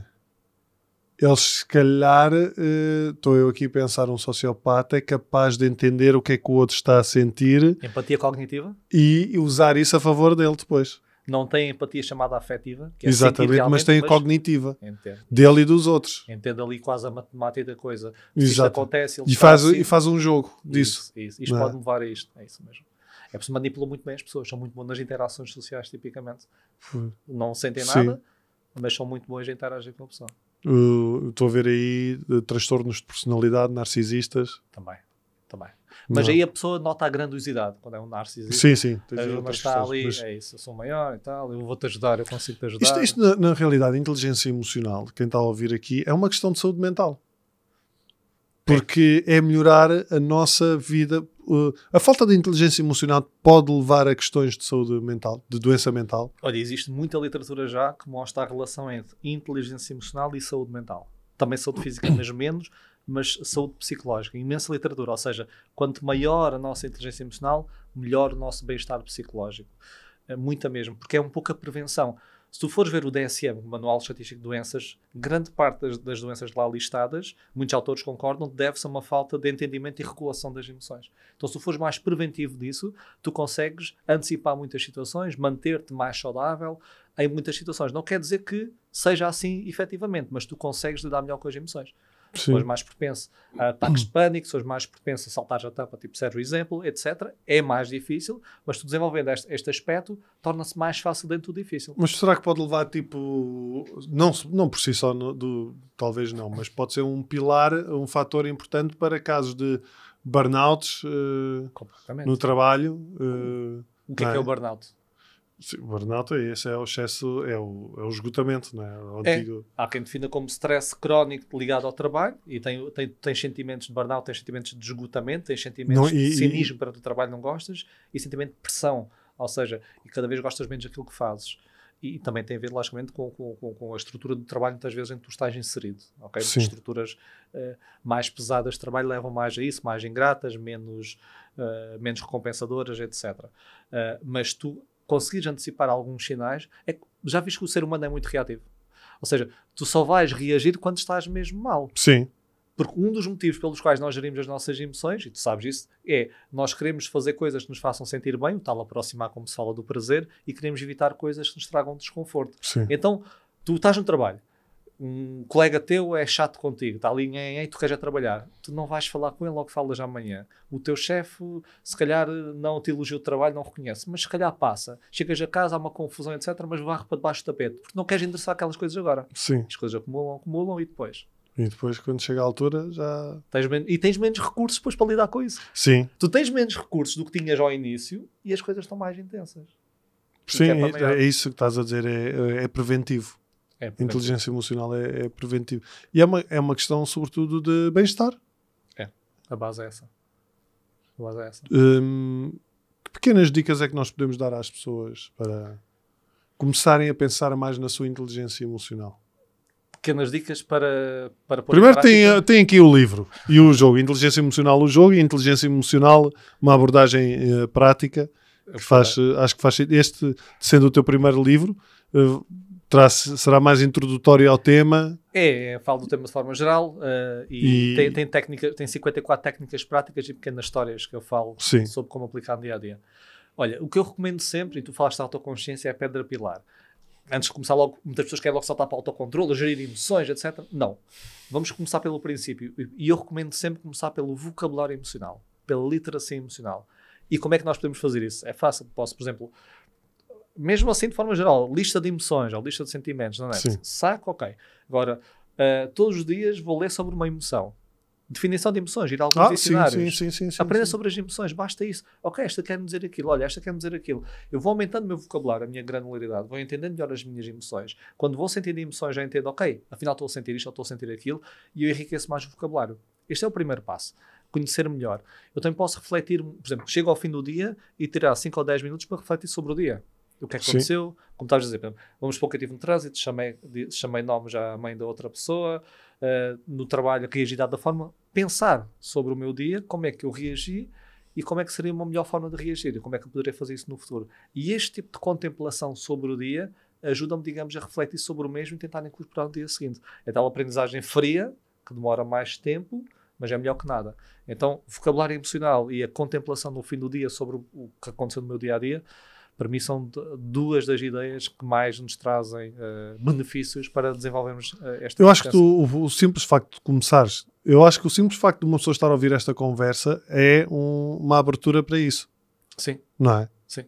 eles, se calhar, eh, estou uh, eu aqui a pensar, um sociopata é capaz de entender o que é que o outro está a sentir. Empatia cognitiva? E usar isso a favor dele depois não tem empatia chamada afetiva. É Exatamente, mas tem a mas cognitiva entendo. dele e dos outros. Entende ali quase a matemática da coisa. Exato. acontece, e, faz, assim, e faz um jogo disso. Isso, isso. isto não. É? pode levar a isto. É isso mesmo. É se manipulam muito bem as pessoas, são muito bons nas interações sociais, tipicamente. Hum. Não sentem nada, mas são muito bons em interagir com a pessoa. Uh, estou a ver aí uh, transtornos de personalidade narcisistas. Também, também. Mas não. aí a pessoa nota a grandiosidade, quando é um narcisista. Sim, sim. Tens mas está ali, mas... é isso, eu sou maior e tal, eu vou-te ajudar, eu consigo-te ajudar. Isto, isto na, na, realidade, inteligência emocional, quem está a ouvir aqui, é uma questão de saúde mental. Porque é, melhorar a nossa vida. Eh, a falta de inteligência emocional pode levar a questões de saúde mental, de doença mental? Olha, existe muita literatura já que mostra a relação entre inteligência emocional e saúde mental. Também saúde física, mas menos, mas saúde psicológica, imensa literatura. Ou seja, quanto maior a nossa inteligência emocional, melhor o nosso bem-estar psicológico. É, muita mesmo, porque é um pouco a prevenção. Se tu fores ver o DSM, o Manual Estatístico de Doenças, grande parte das, das doenças lá listadas, muitos autores concordam, deve-se a uma falta de entendimento e regulação das emoções. Então, se tu fores mais preventivo disso, tu consegues antecipar muitas situações, manter-te mais saudável em muitas situações. Não quer dizer que seja assim efetivamente, mas tu consegues lidar melhor com as emoções sois mais propensas a ataques de hum. pânico, pessoas mais propensas a saltar a tampa, tipo Sérgio Exemplo, etc. É mais difícil, mas tu desenvolvendo este, este aspecto, torna-se mais fácil dentro do difícil. Mas será que pode levar, tipo, não, não por si só, no, do, talvez não, mas pode ser um pilar, um fator importante para casos de burnouts uh, no trabalho? Uh, o que é, é? que é o burnout? Sim, o burnout é esse é o excesso, é o, é o esgotamento, não é? é. Antigo... é? Há quem defina como stress crónico ligado ao trabalho e tem, tem, tem sentimentos de burnout, tem sentimentos de esgotamento, tem sentimentos não, e, de cinismo e, o trabalho não gostas e sentimento de pressão, ou seja, e cada vez gostas menos daquilo que fazes. E, e também tem a ver, logicamente, com, com, com, a estrutura do trabalho, muitas vezes, em que tu estás inserido. Okay? Estruturas uh, mais pesadas de trabalho levam mais a isso, mais ingratas, menos, uh, menos recompensadoras, etc. Uh, eh, mas tu conseguires antecipar alguns sinais, é que já viste que o ser humano é muito reativo. Ou seja, tu só vais reagir quando estás mesmo mal. Sim. Porque um dos motivos pelos quais nós gerimos as nossas emoções, e tu sabes isso, é nós queremos fazer coisas que nos façam sentir bem, o tal aproximar, como se fala, do prazer, e queremos evitar coisas que nos tragam desconforto. Sim. Então, tu estás no trabalho, um colega teu é chato contigo, está ali em e tu queres a trabalhar, tu não vais falar com ele logo falas amanhã. O teu chefe, se calhar, não te elogia o trabalho, não reconhece, mas se calhar passa. Chegas a casa, há uma confusão, etc., mas varre para debaixo do tapete, porque não queres endereçar aquelas coisas agora. Sim. As coisas acumulam, acumulam e depois. E depois, quando chega a altura, já. Tens e tens menos recursos depois para lidar com isso. Sim. Tu tens menos recursos do que tinhas ao início e as coisas estão mais intensas. Sim, é, é, é, isso que estás a dizer, é, é, é preventivo. É inteligência emocional é, é preventivo. E é uma, é uma questão, sobretudo, de bem-estar. É, a base é essa. A base é essa. Hum, que pequenas dicas é que nós podemos dar às pessoas para começarem a pensar mais na sua inteligência emocional? Pequenas dicas para, para Primeiro tem, tem aqui o livro e o jogo. Inteligência Emocional, o jogo e Inteligência Emocional, uma abordagem uh, prática. Que faz, acho que faz Este, sendo o teu primeiro livro, eh, terá, será mais introdutório ao tema. É, falo do tema de forma geral uh, e, e, Tem, tem, técnica, tem 54 técnicas práticas e pequenas histórias que eu falo Sim. sobre como aplicar no dia a dia. Olha, o que eu recomendo sempre, e tu falaste da autoconsciência, é a pedra pilar. Antes de começar logo, muitas pessoas querem logo saltar para o autocontrole, gerir emoções, etc. Não. Vamos começar pelo princípio. E eu recomendo sempre começar pelo vocabulário emocional, pela literacia emocional. E como é que nós podemos fazer isso? É fácil. Posso, por exemplo, mesmo assim, de forma geral, lista de emoções ou lista de sentimentos não é Sim. Saco, ok. Agora, uh, todos os dias vou ler sobre uma emoção. Definição de emoções, ir a alguns ah, dicionários. Sim, sim, sim, sim, Aprenda sobre as emoções, basta isso. Ok, esta quer-me dizer aquilo, olha, esta quer-me dizer aquilo. Eu vou aumentando o meu vocabulário, a minha granularidade, vou entendendo melhor as minhas emoções. Quando vou sentindo emoções, já entendo, ok, afinal estou a sentir isto, ou estou a sentir aquilo, e eu enriqueço mais o vocabulário. Este é o primeiro passo conhecer melhor. Eu também posso refletir, por exemplo, chego ao fim do dia e terá 5 ou 10 minutos para refletir sobre o dia o que é que Sim. aconteceu. Como estás a dizer, vamos supor que eu tive um trânsito, chamei, chamei nomes à mãe da outra pessoa, uh, no trabalho reagi da forma, pensar sobre o meu dia, como é que eu reagi e como é que seria uma melhor forma de reagir e como é que eu poderia fazer isso no futuro. E este tipo de contemplação sobre o dia ajuda-me, digamos, a refletir sobre o mesmo e tentar incorporar no dia seguinte. É tal aprendizagem fria, que demora mais tempo, mas é melhor que nada. Então, vocabulário emocional e a contemplação no fim do dia sobre o que aconteceu no meu dia a dia para mim são duas das ideias que mais nos trazem uh, benefícios para desenvolvermos uh, esta Eu acho que tu, o, o, simples facto de começares, eu acho que o simples facto de uma pessoa estar a ouvir esta conversa é um, uma abertura para isso. Sim. Não é? Sim.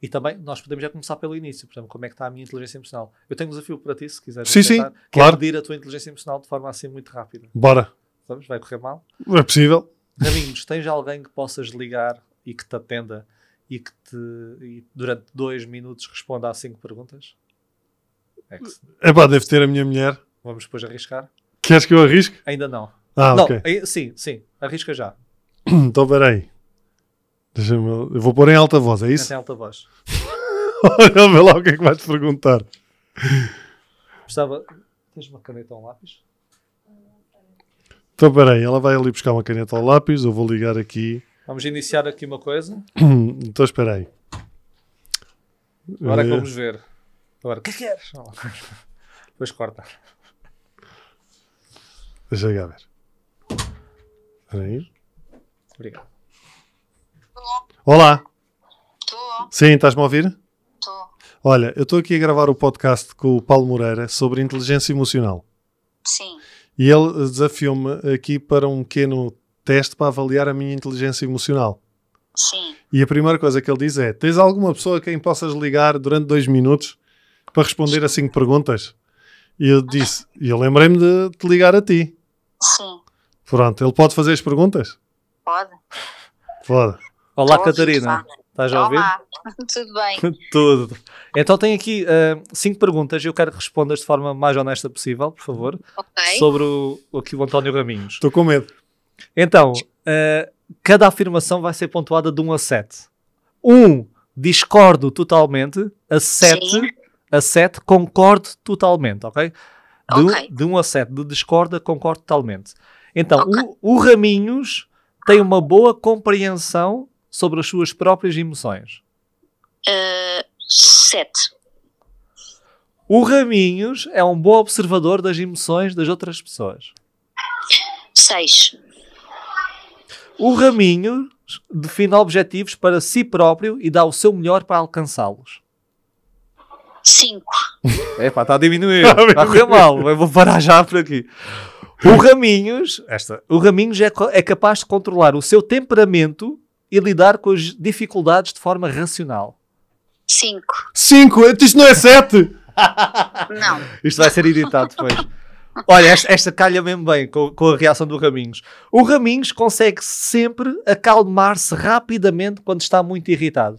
E também nós podemos já começar pelo início, portanto, como é que está a minha inteligência emocional. Eu tenho um desafio para ti, se quiseres. Sim, sim, claro. medir a tua inteligência emocional de forma assim muito rápida. Bora. Vamos, vai correr mal? É possível. Raminhos, tens alguém que possas ligar e que te atenda e que te, e durante dois minutos responda a cinco perguntas? É que... Epá, deve ter a minha mulher. Vamos depois arriscar? Queres que eu arrisque? Ainda não. Ah, não, ok. Sim, sim, arrisca já. Então, peraí. Deixa-me... Eu vou pôr em alta voz, é isso? Em alta voz. Olha, vê lá o que é que vais-te perguntar. Gostava... Tens uma caneta ou um lápis? Então, peraí. Ela vai ali buscar uma caneta ou lápis. Eu vou ligar aqui... Vamos iniciar aqui uma coisa. Então espera aí. Agora é vamos ver. Agora, o que queres? Depois corta. Deixa eu ver. Espera aí. Obrigado. Olá. Estou. Sim, estás-me a ouvir? Estou. Olha, eu estou aqui a gravar o podcast com o Paulo Moreira sobre inteligência emocional. Sim. E ele desafiou-me aqui para um pequeno teste para avaliar a minha inteligência emocional. Sim. E a primeira coisa que ele diz é: Tens alguma pessoa a quem possas ligar durante dois minutos para responder a cinco perguntas? E eu disse: E eu lembrei-me de te ligar a ti. Sim. Pronto, ele pode fazer as perguntas? Pode. Pode. Olá, Catarina. Catarina. Estás a ouvir? Olá, tudo bem? tudo. Então tenho aqui uh, cinco perguntas e eu quero que respondas de forma mais honesta possível, por favor. Ok. Sobre o, aqui o António Raminhos. Estou com medo. Então, uh, cada afirmação vai ser pontuada de 1 a 7. 1, discordo totalmente. A 7, a 7 concordo totalmente, ok? De, okay. de 1 a 7, de discorda, concordo totalmente. Então, okay. o, o Raminhos tem uma boa compreensão sobre as suas próprias emoções. Uh, eh, 7. O Raminhos é um bom observador das emoções das outras pessoas. 6. O Raminho define objetivos para si próprio e dá o seu melhor para alcançá-los. 5. É está a diminuir. Está a, tá a correr mal. Eu vou parar já por aqui. O Raminhos, esta, o Raminhos é, é capaz de controlar o seu temperamento e lidar com as dificuldades de forma racional. 5. 5? Isto não é 7? não. Isto vai ser editado depois. Olha, esta, esta, calha mesmo bem com, com, a reação do Raminhos. O Raminhos consegue sempre acalmar-se rapidamente quando está muito irritado.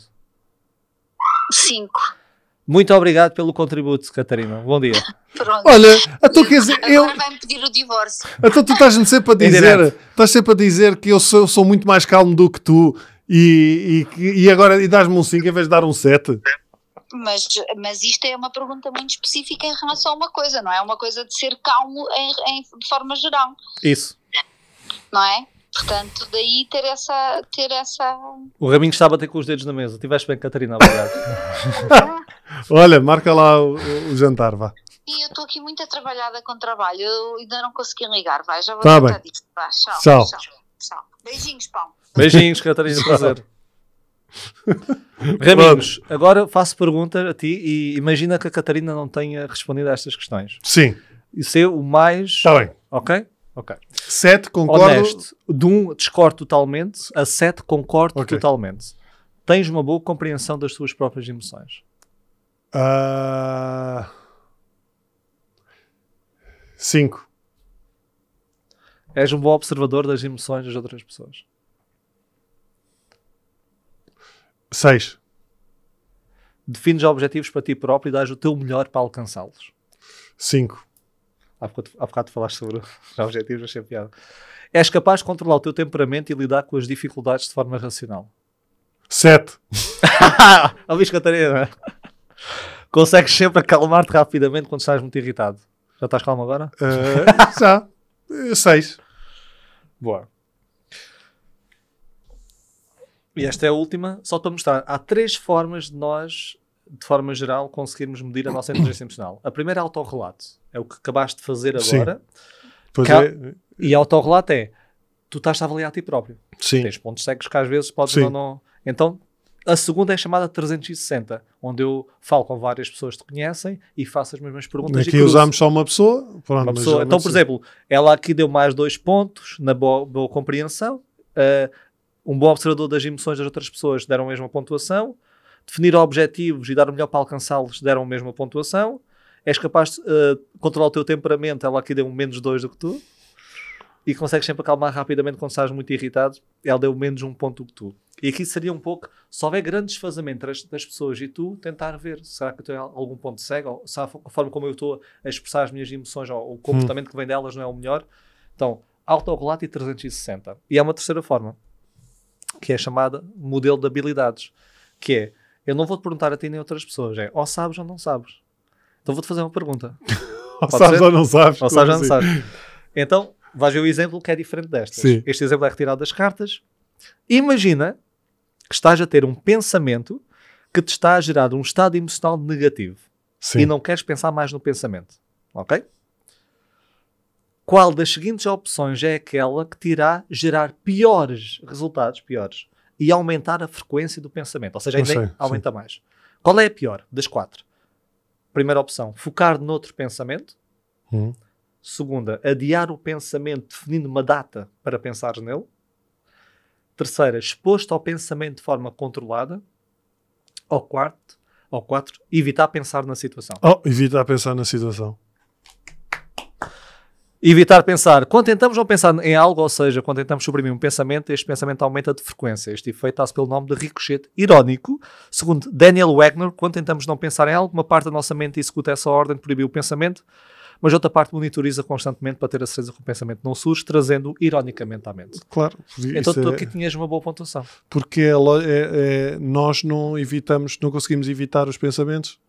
Cinco. Muito obrigado pelo contributo, Catarina. Bom dia. Pronto. Olha, então quer dizer, eu... vai-me pedir o divórcio. Então tu estás-me sempre a dizer, estás sempre a dizer que eu sou, sou muito mais calmo do que tu e, e, e agora e dás-me um 5 em vez de dar um 7 mas, mas isto é uma pergunta muito específica em relação a uma coisa, não é? Uma coisa de ser calmo em, em de forma geral. Isso. Não é? Portanto, daí ter essa. Ter essa... O Raminho estava a ter com os dedos na mesa. Tiveste bem, Catarina, obrigado. Olha, marca lá o, o jantar, vá. E eu estou aqui muito atrapalhada com o trabalho. Eu ainda não consegui ligar, vai. Já vou tá tentar bem. disso. tchau, tchau. Tchau. tchau. Beijinhos, pão. Beijinhos, Catarina, prazer. Raminhos, agora faço pergunta a ti e imagina que a Catarina não tenha respondido a estas questões. Sim. Isso é o mais. Está bem. Ok? Ok. 7 concordo. Honesto. De um discordo totalmente, a 7 concordo okay. totalmente. Tens uma boa compreensão das tuas próprias emoções? Uh... Cinco. És um bom observador das emoções das outras pessoas. Seis. Defines objetivos para ti próprio e dás o teu melhor para alcançá-los. Cinco. Há bocado, há bocado falaste sobre objetivos, achei piada. És capaz de controlar o teu temperamento e lidar com as dificuldades de forma racional. Sete. Alves Catarina. Consegues sempre acalmar-te rapidamente quando estás muito irritado. Já estás calmo agora? Uh, já. Eh, seis. Boa. E esta é a última, só para mostrar. Há três formas de nós, de forma geral, conseguirmos medir a nossa inteligência emocional. A primeira é autorrelato. É o que acabaste de fazer agora. Cá... É... E autorrelato é tu estás a avaliar a ti próprio. Sim. Tens pontos cegos que às vezes podes Sim. não, não. Então, a segunda é chamada 360, onde eu falo com várias pessoas que te conhecem e faço as mesmas perguntas. Aqui usámos só uma pessoa. Pronto, uma pessoa. Então, por exemplo, ela aqui deu mais dois pontos na boa, boa compreensão. Uh, um bom observador das emoções das outras pessoas deram a mesma pontuação, definir objetivos e dar o melhor para alcançá-los deram a mesma pontuação, és capaz eh, de uh, controlar o teu temperamento, ela aqui deu um menos dois do que tu, e consegues sempre acalmar rapidamente quando estás muito irritado, ela deu menos um ponto do que tu. E aqui seria um pouco, se houver grande desfazamento das, das pessoas e tu, tentar ver, será que eu tenho algum ponto cego, ou se a forma como eu estou a expressar as minhas emoções, ou o hum. comportamento hum. que vem delas não é o melhor. Então, autorrelato e 360. E há é uma terceira forma, que é chamada modelo de habilidades, que é eu não vou te perguntar a ti nem a outras pessoas, é ou sabes ou não sabes. Então vou-te fazer uma pergunta. ou Pode sabes ser? ou não sabes. Ou sabes ou não assim? sabes. Então, vais ver o exemplo que é diferente destas. Sim. Este exemplo é retirado das cartas. Imagina que estás a ter um pensamento que te está a gerar um estado emocional negativo. Sim. E não queres pensar mais no pensamento. Ok? Qual das seguintes opções é aquela que te irá gerar piores resultados, piores, e aumentar a frequência do pensamento? Ou seja, ainda sei, aumenta sim. mais. Qual é a pior das quatro? Primeira opção, focar noutro pensamento. Hum. Segunda, adiar o pensamento definindo uma data para pensar nele. Terceira, exposto ao pensamento de forma controlada. Ou quarto, ou quatro, evitar pensar na situação. Oh, evitar pensar na situação. Evitar pensar. Quando tentamos não pensar em algo, ou seja, quando tentamos suprimir um pensamento, este pensamento aumenta de frequência. Este efeito dá-se pelo nome de ricochete irónico. Segundo Daniel Wagner, quando tentamos não pensar em algo, uma parte da nossa mente executa essa ordem de proibir o pensamento, mas outra parte monitoriza constantemente para ter a certeza que o pensamento não surge, trazendo ironicamente à mente. Claro. Então tu é... aqui tinhas uma boa pontuação. Porque é, é-, é, nós não evitamos, não conseguimos evitar os pensamentos,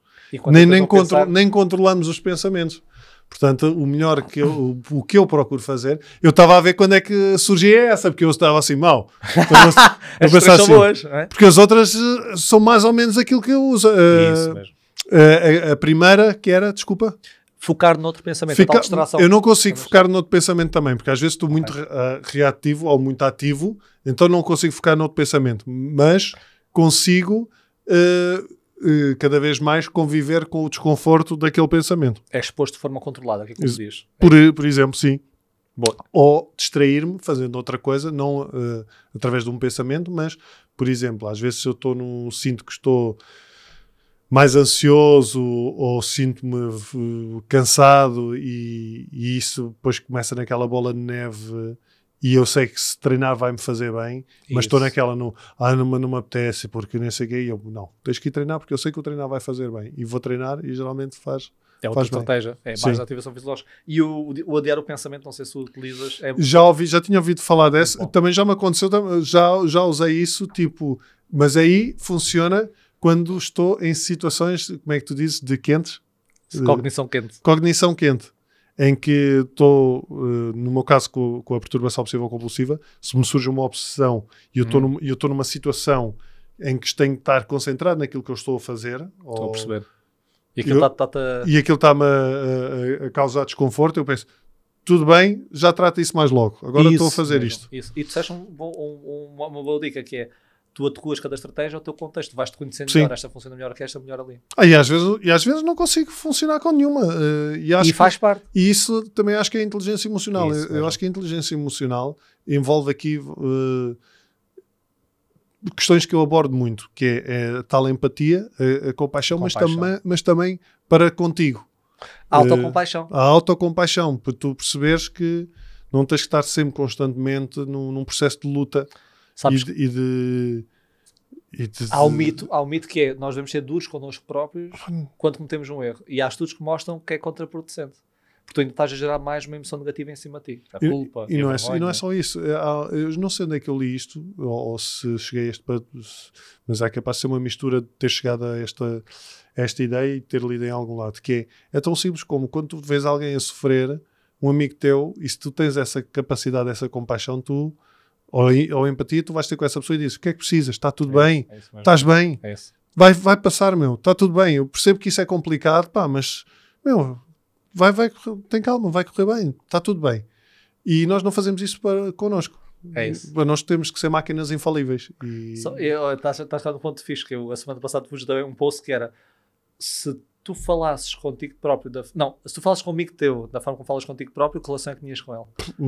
nem, nem, pensar... contro nem controlamos os pensamentos. Portanto, o melhor que eu, o que eu procuro fazer, eu estava a ver quando é que surgia essa, porque eu estava assim mal. Então, as outras são assim, boas, é? Porque as outras eh, são mais ou menos aquilo que eu uso. Eh, Isso uh, mesmo. Eh, a, a, primeira que era, desculpa. Focar noutro pensamento, Fica, distração. Eu não consigo focar focar noutro pensamento também, porque às vezes estou muito okay. uh, reativo ou muito ativo, então não consigo focar noutro pensamento, mas consigo uh, eh, cada vez mais conviver com o desconforto daquele pensamento. É exposto de forma controlada, é o que é que tu dizes? Por, eh, por exemplo, sim. Boa. Ou distrair-me fazendo outra coisa, não uh, através de um pensamento, mas, por exemplo, às vezes se eu estou num. sinto que estou mais ansioso ou sinto-me cansado e, e, isso depois começa naquela bola de neve e eu sei que se treinar vai-me fazer bem, Isso. mas estou naquela, no, ah, não, não me apetece, porque nem sei o que, e eu, não, tens que ir treinar porque eu sei que o treinar vai fazer bem, e vou treinar e geralmente faz, é outra estratégia, bem. é mais Sim. ativação fisiológica. E o, o adiar o pensamento, não sei se utilizas. É... Já ouvi, já tinha ouvido falar dessa, também já me aconteceu, já, já usei isso, tipo, mas aí funciona quando estou em situações, como é que tu dizes, de quentes? Cognição quente. Cognição quente em que estou, eh, no meu caso, com, com a perturbação obsessiva-compulsiva, se me surge uma obsessão e eu estou hum. numa situação em que tenho que estar concentrado naquilo que eu estou a fazer. Estou ou, a perceber. E aquilo está-me tá, tá, tá... a, a, a causar desconforto, eu penso, tudo bem, já trata isso mais logo. Agora estou a fazer mesmo. isto. Isso. E tu disseste um, um, uma, uma boa dica que é tu adequas cada estratégia ao teu contexto, vais-te conhecendo Sim. melhor, esta funciona melhor que esta, melhor ali. Ah, e, às vezes, e às vezes não consigo funcionar com nenhuma. Uh, e, e, faz que, parte. E isso também acho que é inteligência emocional. Isso, eu, eu é. acho que a inteligência emocional envolve aqui uh, questões que eu abordo muito, que é, é a tal empatia, a, a compaixão, mas, tam mas também para contigo. A eh, autocompaixão. Uh, a autocompaixão, para tu perceberes que não tens que estar sempre constantemente num, num processo de luta. Sabes? E de, e de... De... Há, um mito, há um mito que é nós devemos ser duros connosco próprios ah, hum. quando cometemos um erro. E há estudos que mostram que é contraproducente. Porque tu ainda estás a gerar mais uma emoção negativa em cima de ti. A culpa. E, é e, não, é, e não é só isso. É, eu não sei onde é que eu li isto, ou, ou se cheguei a este. Mas é capaz de ser uma mistura de ter chegado a esta, esta ideia e ter lido em algum lado. Que é, é tão simples como quando tu vês alguém a sofrer, um amigo teu, e se tu tens essa capacidade, essa compaixão, tu ou, ou empatia, tu vais ter com essa pessoa e dizes: O que é que precisas? Está tudo é, bem? É Estás bem? É vai, vai passar, meu. Está tudo bem. Eu percebo que isso é complicado, pá, mas, meu, vai, vai, tem calma, vai correr bem. Está tudo bem. E nós não fazemos isso para, connosco. É isso. Nós temos que ser máquinas infalíveis. E... eu, estás, estás no ponto fixe, que eu a semana passada vos dei um post que era se tu falasses contigo próprio, da, não, se tu falasses comigo teu, da forma como falas contigo próprio, que relação é que tinhas com ele?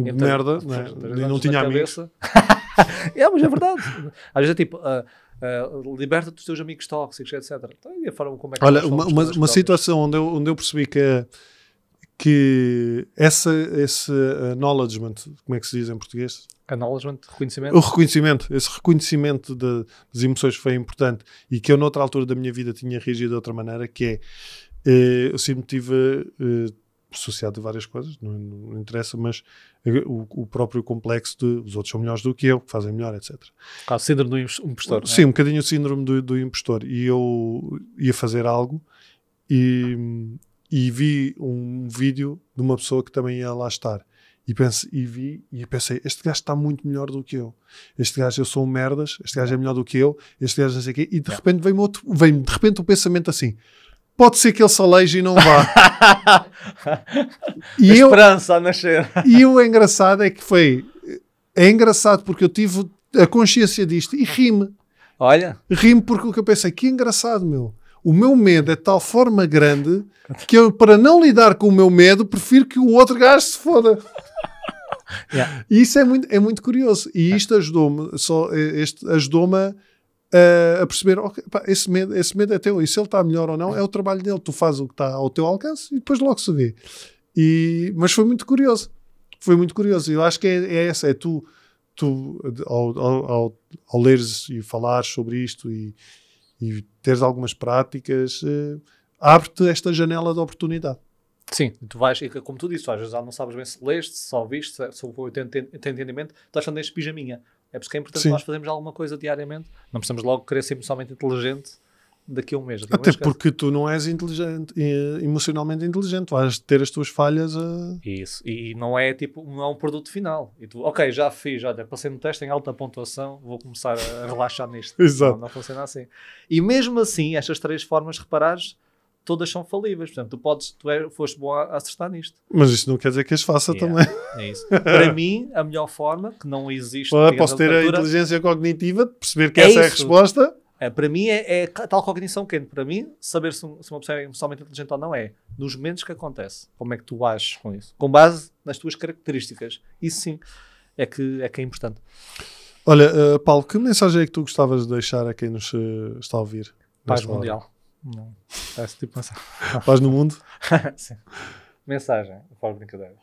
Então, merda, né? não, é? não tinha amigos. é, mas é verdade. Às vezes é tipo, uh, uh, liberta dos teus amigos tóxicos, etc. Então, e a forma como é que Olha, uma, uma, uma situação onde eu, onde eu percebi que, é, que essa, esse acknowledgement, ah, como é que se diz em português? Acknowledgement, reconhecimento. O reconhecimento, esse reconhecimento de, das emoções foi importante e que eu, noutra altura da minha vida, tinha reagido de outra maneira, que é, eh, eu sempre tive eh, associado a várias coisas, não, não interessa, mas o, o, próprio complexo de os outros são melhores do que eu, fazem melhor, etc. Claro, síndrome do impostor. É? Sim, é? um bocadinho o síndrome do, do impostor. E eu ia fazer algo e, e vi um vídeo de uma pessoa que também ia lá estar e, pense, e vi e pensei, este gajo está muito melhor do que eu. Este gajo, eu sou um merdas, este gajo é melhor do que eu, este gajo não sei o quê. E de é. repente vem-me outro, vem de repente um pensamento assim, pode ser que ele se aleije e não vá. e a eu, esperança a nascer. E o engraçado é que foi, é engraçado porque eu tive a consciência disto e ri-me. Olha. Ri-me porque o que eu pensei, que engraçado, meu. O meu medo é de tal forma grande que eu, para não lidar com o meu medo, prefiro que o outro gajo se foda. Yeah. E isso é muito, é muito curioso. E isto ajudou-me, só eh, este ajudou-me a, a, perceber, okay, pá, esse, medo, esse medo é teu, e se ele está melhor ou não, é o trabalho dele, tu fazes o que está ao teu alcance e depois logo se vê. E, mas foi muito curioso. Foi muito curioso. e Eu acho que é, é essa, é tu, tu ao, ao, ao, ao leres e falares sobre isto e, e teres algumas práticas, eh, abre-te esta janela de oportunidade. Sim, tu vais, como tu disse, às vezes já não sabes bem se leste, se só viste, se, se houve entendimento, estás andando este pijaminha. É por isso que é importante Sim. nós fazermos alguma coisa diariamente. Não precisamos logo querer ser emocionalmente inteligente daqui a um mês. Até porque caso. tu não és inteligente, emocionalmente inteligente, vais ter as tuas falhas a... Isso, e não é tipo, não é um produto final. E tu, ok, já fiz, olha, passei no teste em alta pontuação, vou começar a relaxar nisto. Exato. Não, não, funciona assim. E mesmo assim, estas três formas, reparares, todas são falíveis. Portanto, tu, podes, tu é, foste bom a, acertar nisto. Mas isso não quer dizer que as faça yeah, também. É isso. Para mim, a melhor forma, que não existe. Olha, posso ter a inteligência cognitiva de perceber que é essa isso. é a resposta. É, para mim é, é tal cognição quente. Para mim, saber se, se, uma pessoa é emocionalmente inteligente ou não é nos momentos que acontece. Como é que tu achas com isso? Com base nas tuas características. Isso sim é que é, que é importante. Olha, uh, Paulo, que mensagem é que tu gostavas de deixar a quem nos uh, está a ouvir? Paz mundial. Não. Tá tipo mensagem. Paz no mundo? Sim. Mensagem, fora de brincadeiras.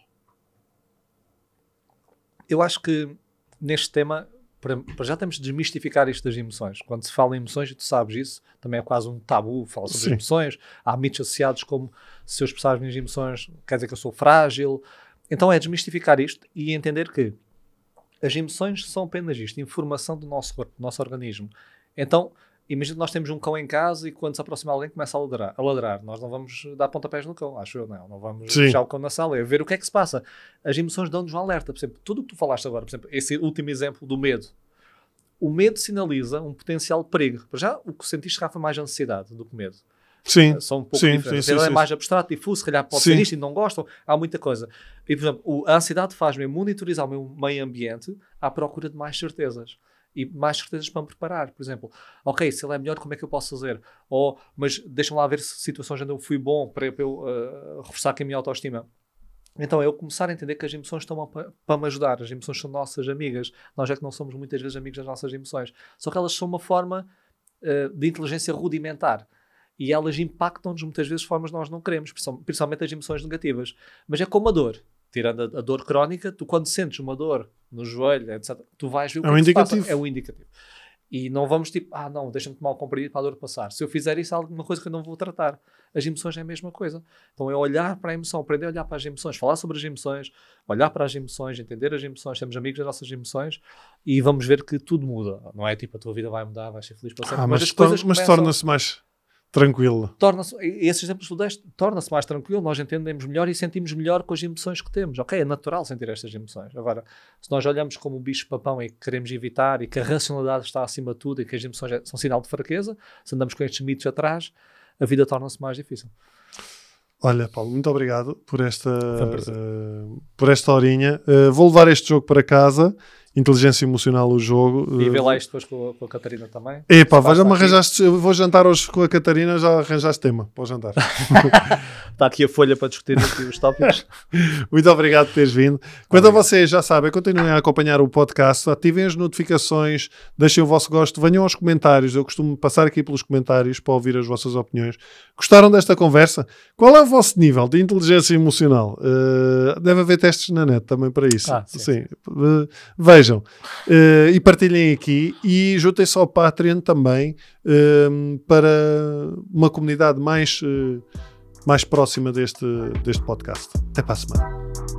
Eu acho que neste tema, para, para, já temos de desmistificar isto das emoções. Quando se fala em emoções, e tu sabes isso, também é quase um tabu falar sobre Sim. emoções. Há mitos associados como se eu expressar as minhas emoções quer dizer que eu sou frágil. Então é desmistificar isto e entender que as emoções são apenas isto, informação do nosso corpo, do nosso organismo. Então, imagina nós temos um cão em casa e quando se aproxima alguém começa a ladrar, a ladrar. Nós não vamos dar pontapés no cão, acho eu, não. É? Não vamos Sim. deixar o cão na sala, é ver o que é que se passa. As emoções dão-nos um alerta. Por exemplo, tudo o que tu falaste agora, por exemplo, esse último exemplo do medo. O medo sinaliza um potencial perigo. Para já, o que sentiste Rafa foi mais ansiedade do que medo. Sim. Eh, são um pouco sim, diferentes. Sim, sim, é mais abstrato, difuso, se calhar pode sim. ser isto e não gostam. Há muita coisa. E, por exemplo, a ansiedade faz-me monitorizar o meu meio ambiente à procura de mais certezas e mais certezas para me preparar. Por exemplo, ok, se ele é melhor, como é que eu posso fazer? Ou, mas deixa-me lá ver situações onde eu fui bom para, para eu uh, reforçar aqui a minha autoestima. Então, eu começar a entender que as emoções estão para me ajudar, as emoções são nossas amigas, nós é que não somos muitas vezes amigos das nossas emoções, só que elas são uma forma uh, de inteligência rudimentar e elas impactam-nos muitas vezes de formas que nós não queremos, principalmente as emoções negativas. Mas é como a dor, tirando a, a, dor crónica, tu quando sentes uma dor no joelho, etc., tu vais ver o é que é, um indicativo. Passa. É um indicativo. E não vamos tipo, ah não, deixa-me tomar o comprimido para a dor passar. Se eu fizer isso, há alguma coisa que eu não vou tratar. As emoções é a mesma coisa. Então é olhar para a emoção, aprender a olhar para as emoções, falar sobre as emoções, olhar para as emoções, entender as emoções, temos amigos das nossas emoções e vamos ver que tudo muda. Não é tipo, a tua vida vai mudar, vais ser feliz para sempre. Ah, mas, mas, mas torna-se mais tranquilo. Torna-se, esses exemplos que deste, torna-se mais tranquilo, nós entendemos melhor e sentimos melhor com as emoções que temos. Ok, é natural sentir estas emoções. Agora, se nós olhamos como um bicho-papão e queremos evitar e que a racionalidade está acima de tudo e que as emoções é, são sinal de fraqueza, se andamos com estes mitos atrás, a vida torna-se mais difícil. Olha, Paulo, muito obrigado por esta, uh, por esta horinha. Uh, vou levar este jogo para casa inteligência emocional o jogo. E vê lá eh, isto depois com, com a Catarina também. Epá, pá, me arranjaste. Eu vou jantar hoje com a Catarina, já arranjaste tema para o jantar. está aqui a folha para discutir aqui os tópicos. Muito obrigado por teres vindo. Quanto a vocês, já sabem, continuem a acompanhar o podcast, ativem as notificações, deixem o vosso gosto, venham aos comentários. Eu costumo passar aqui pelos comentários para ouvir as vossas opiniões. Gostaram desta conversa? Qual é o vosso nível de inteligência emocional? Uh, deve haver testes na net também para isso. Ah, sim. sim. Uh, eh, vejam vejam uh, e partilhem aqui e juntem-se ao Patreon também uh, para uma comunidade mais, uh, mais próxima deste, deste podcast. Até para a semana.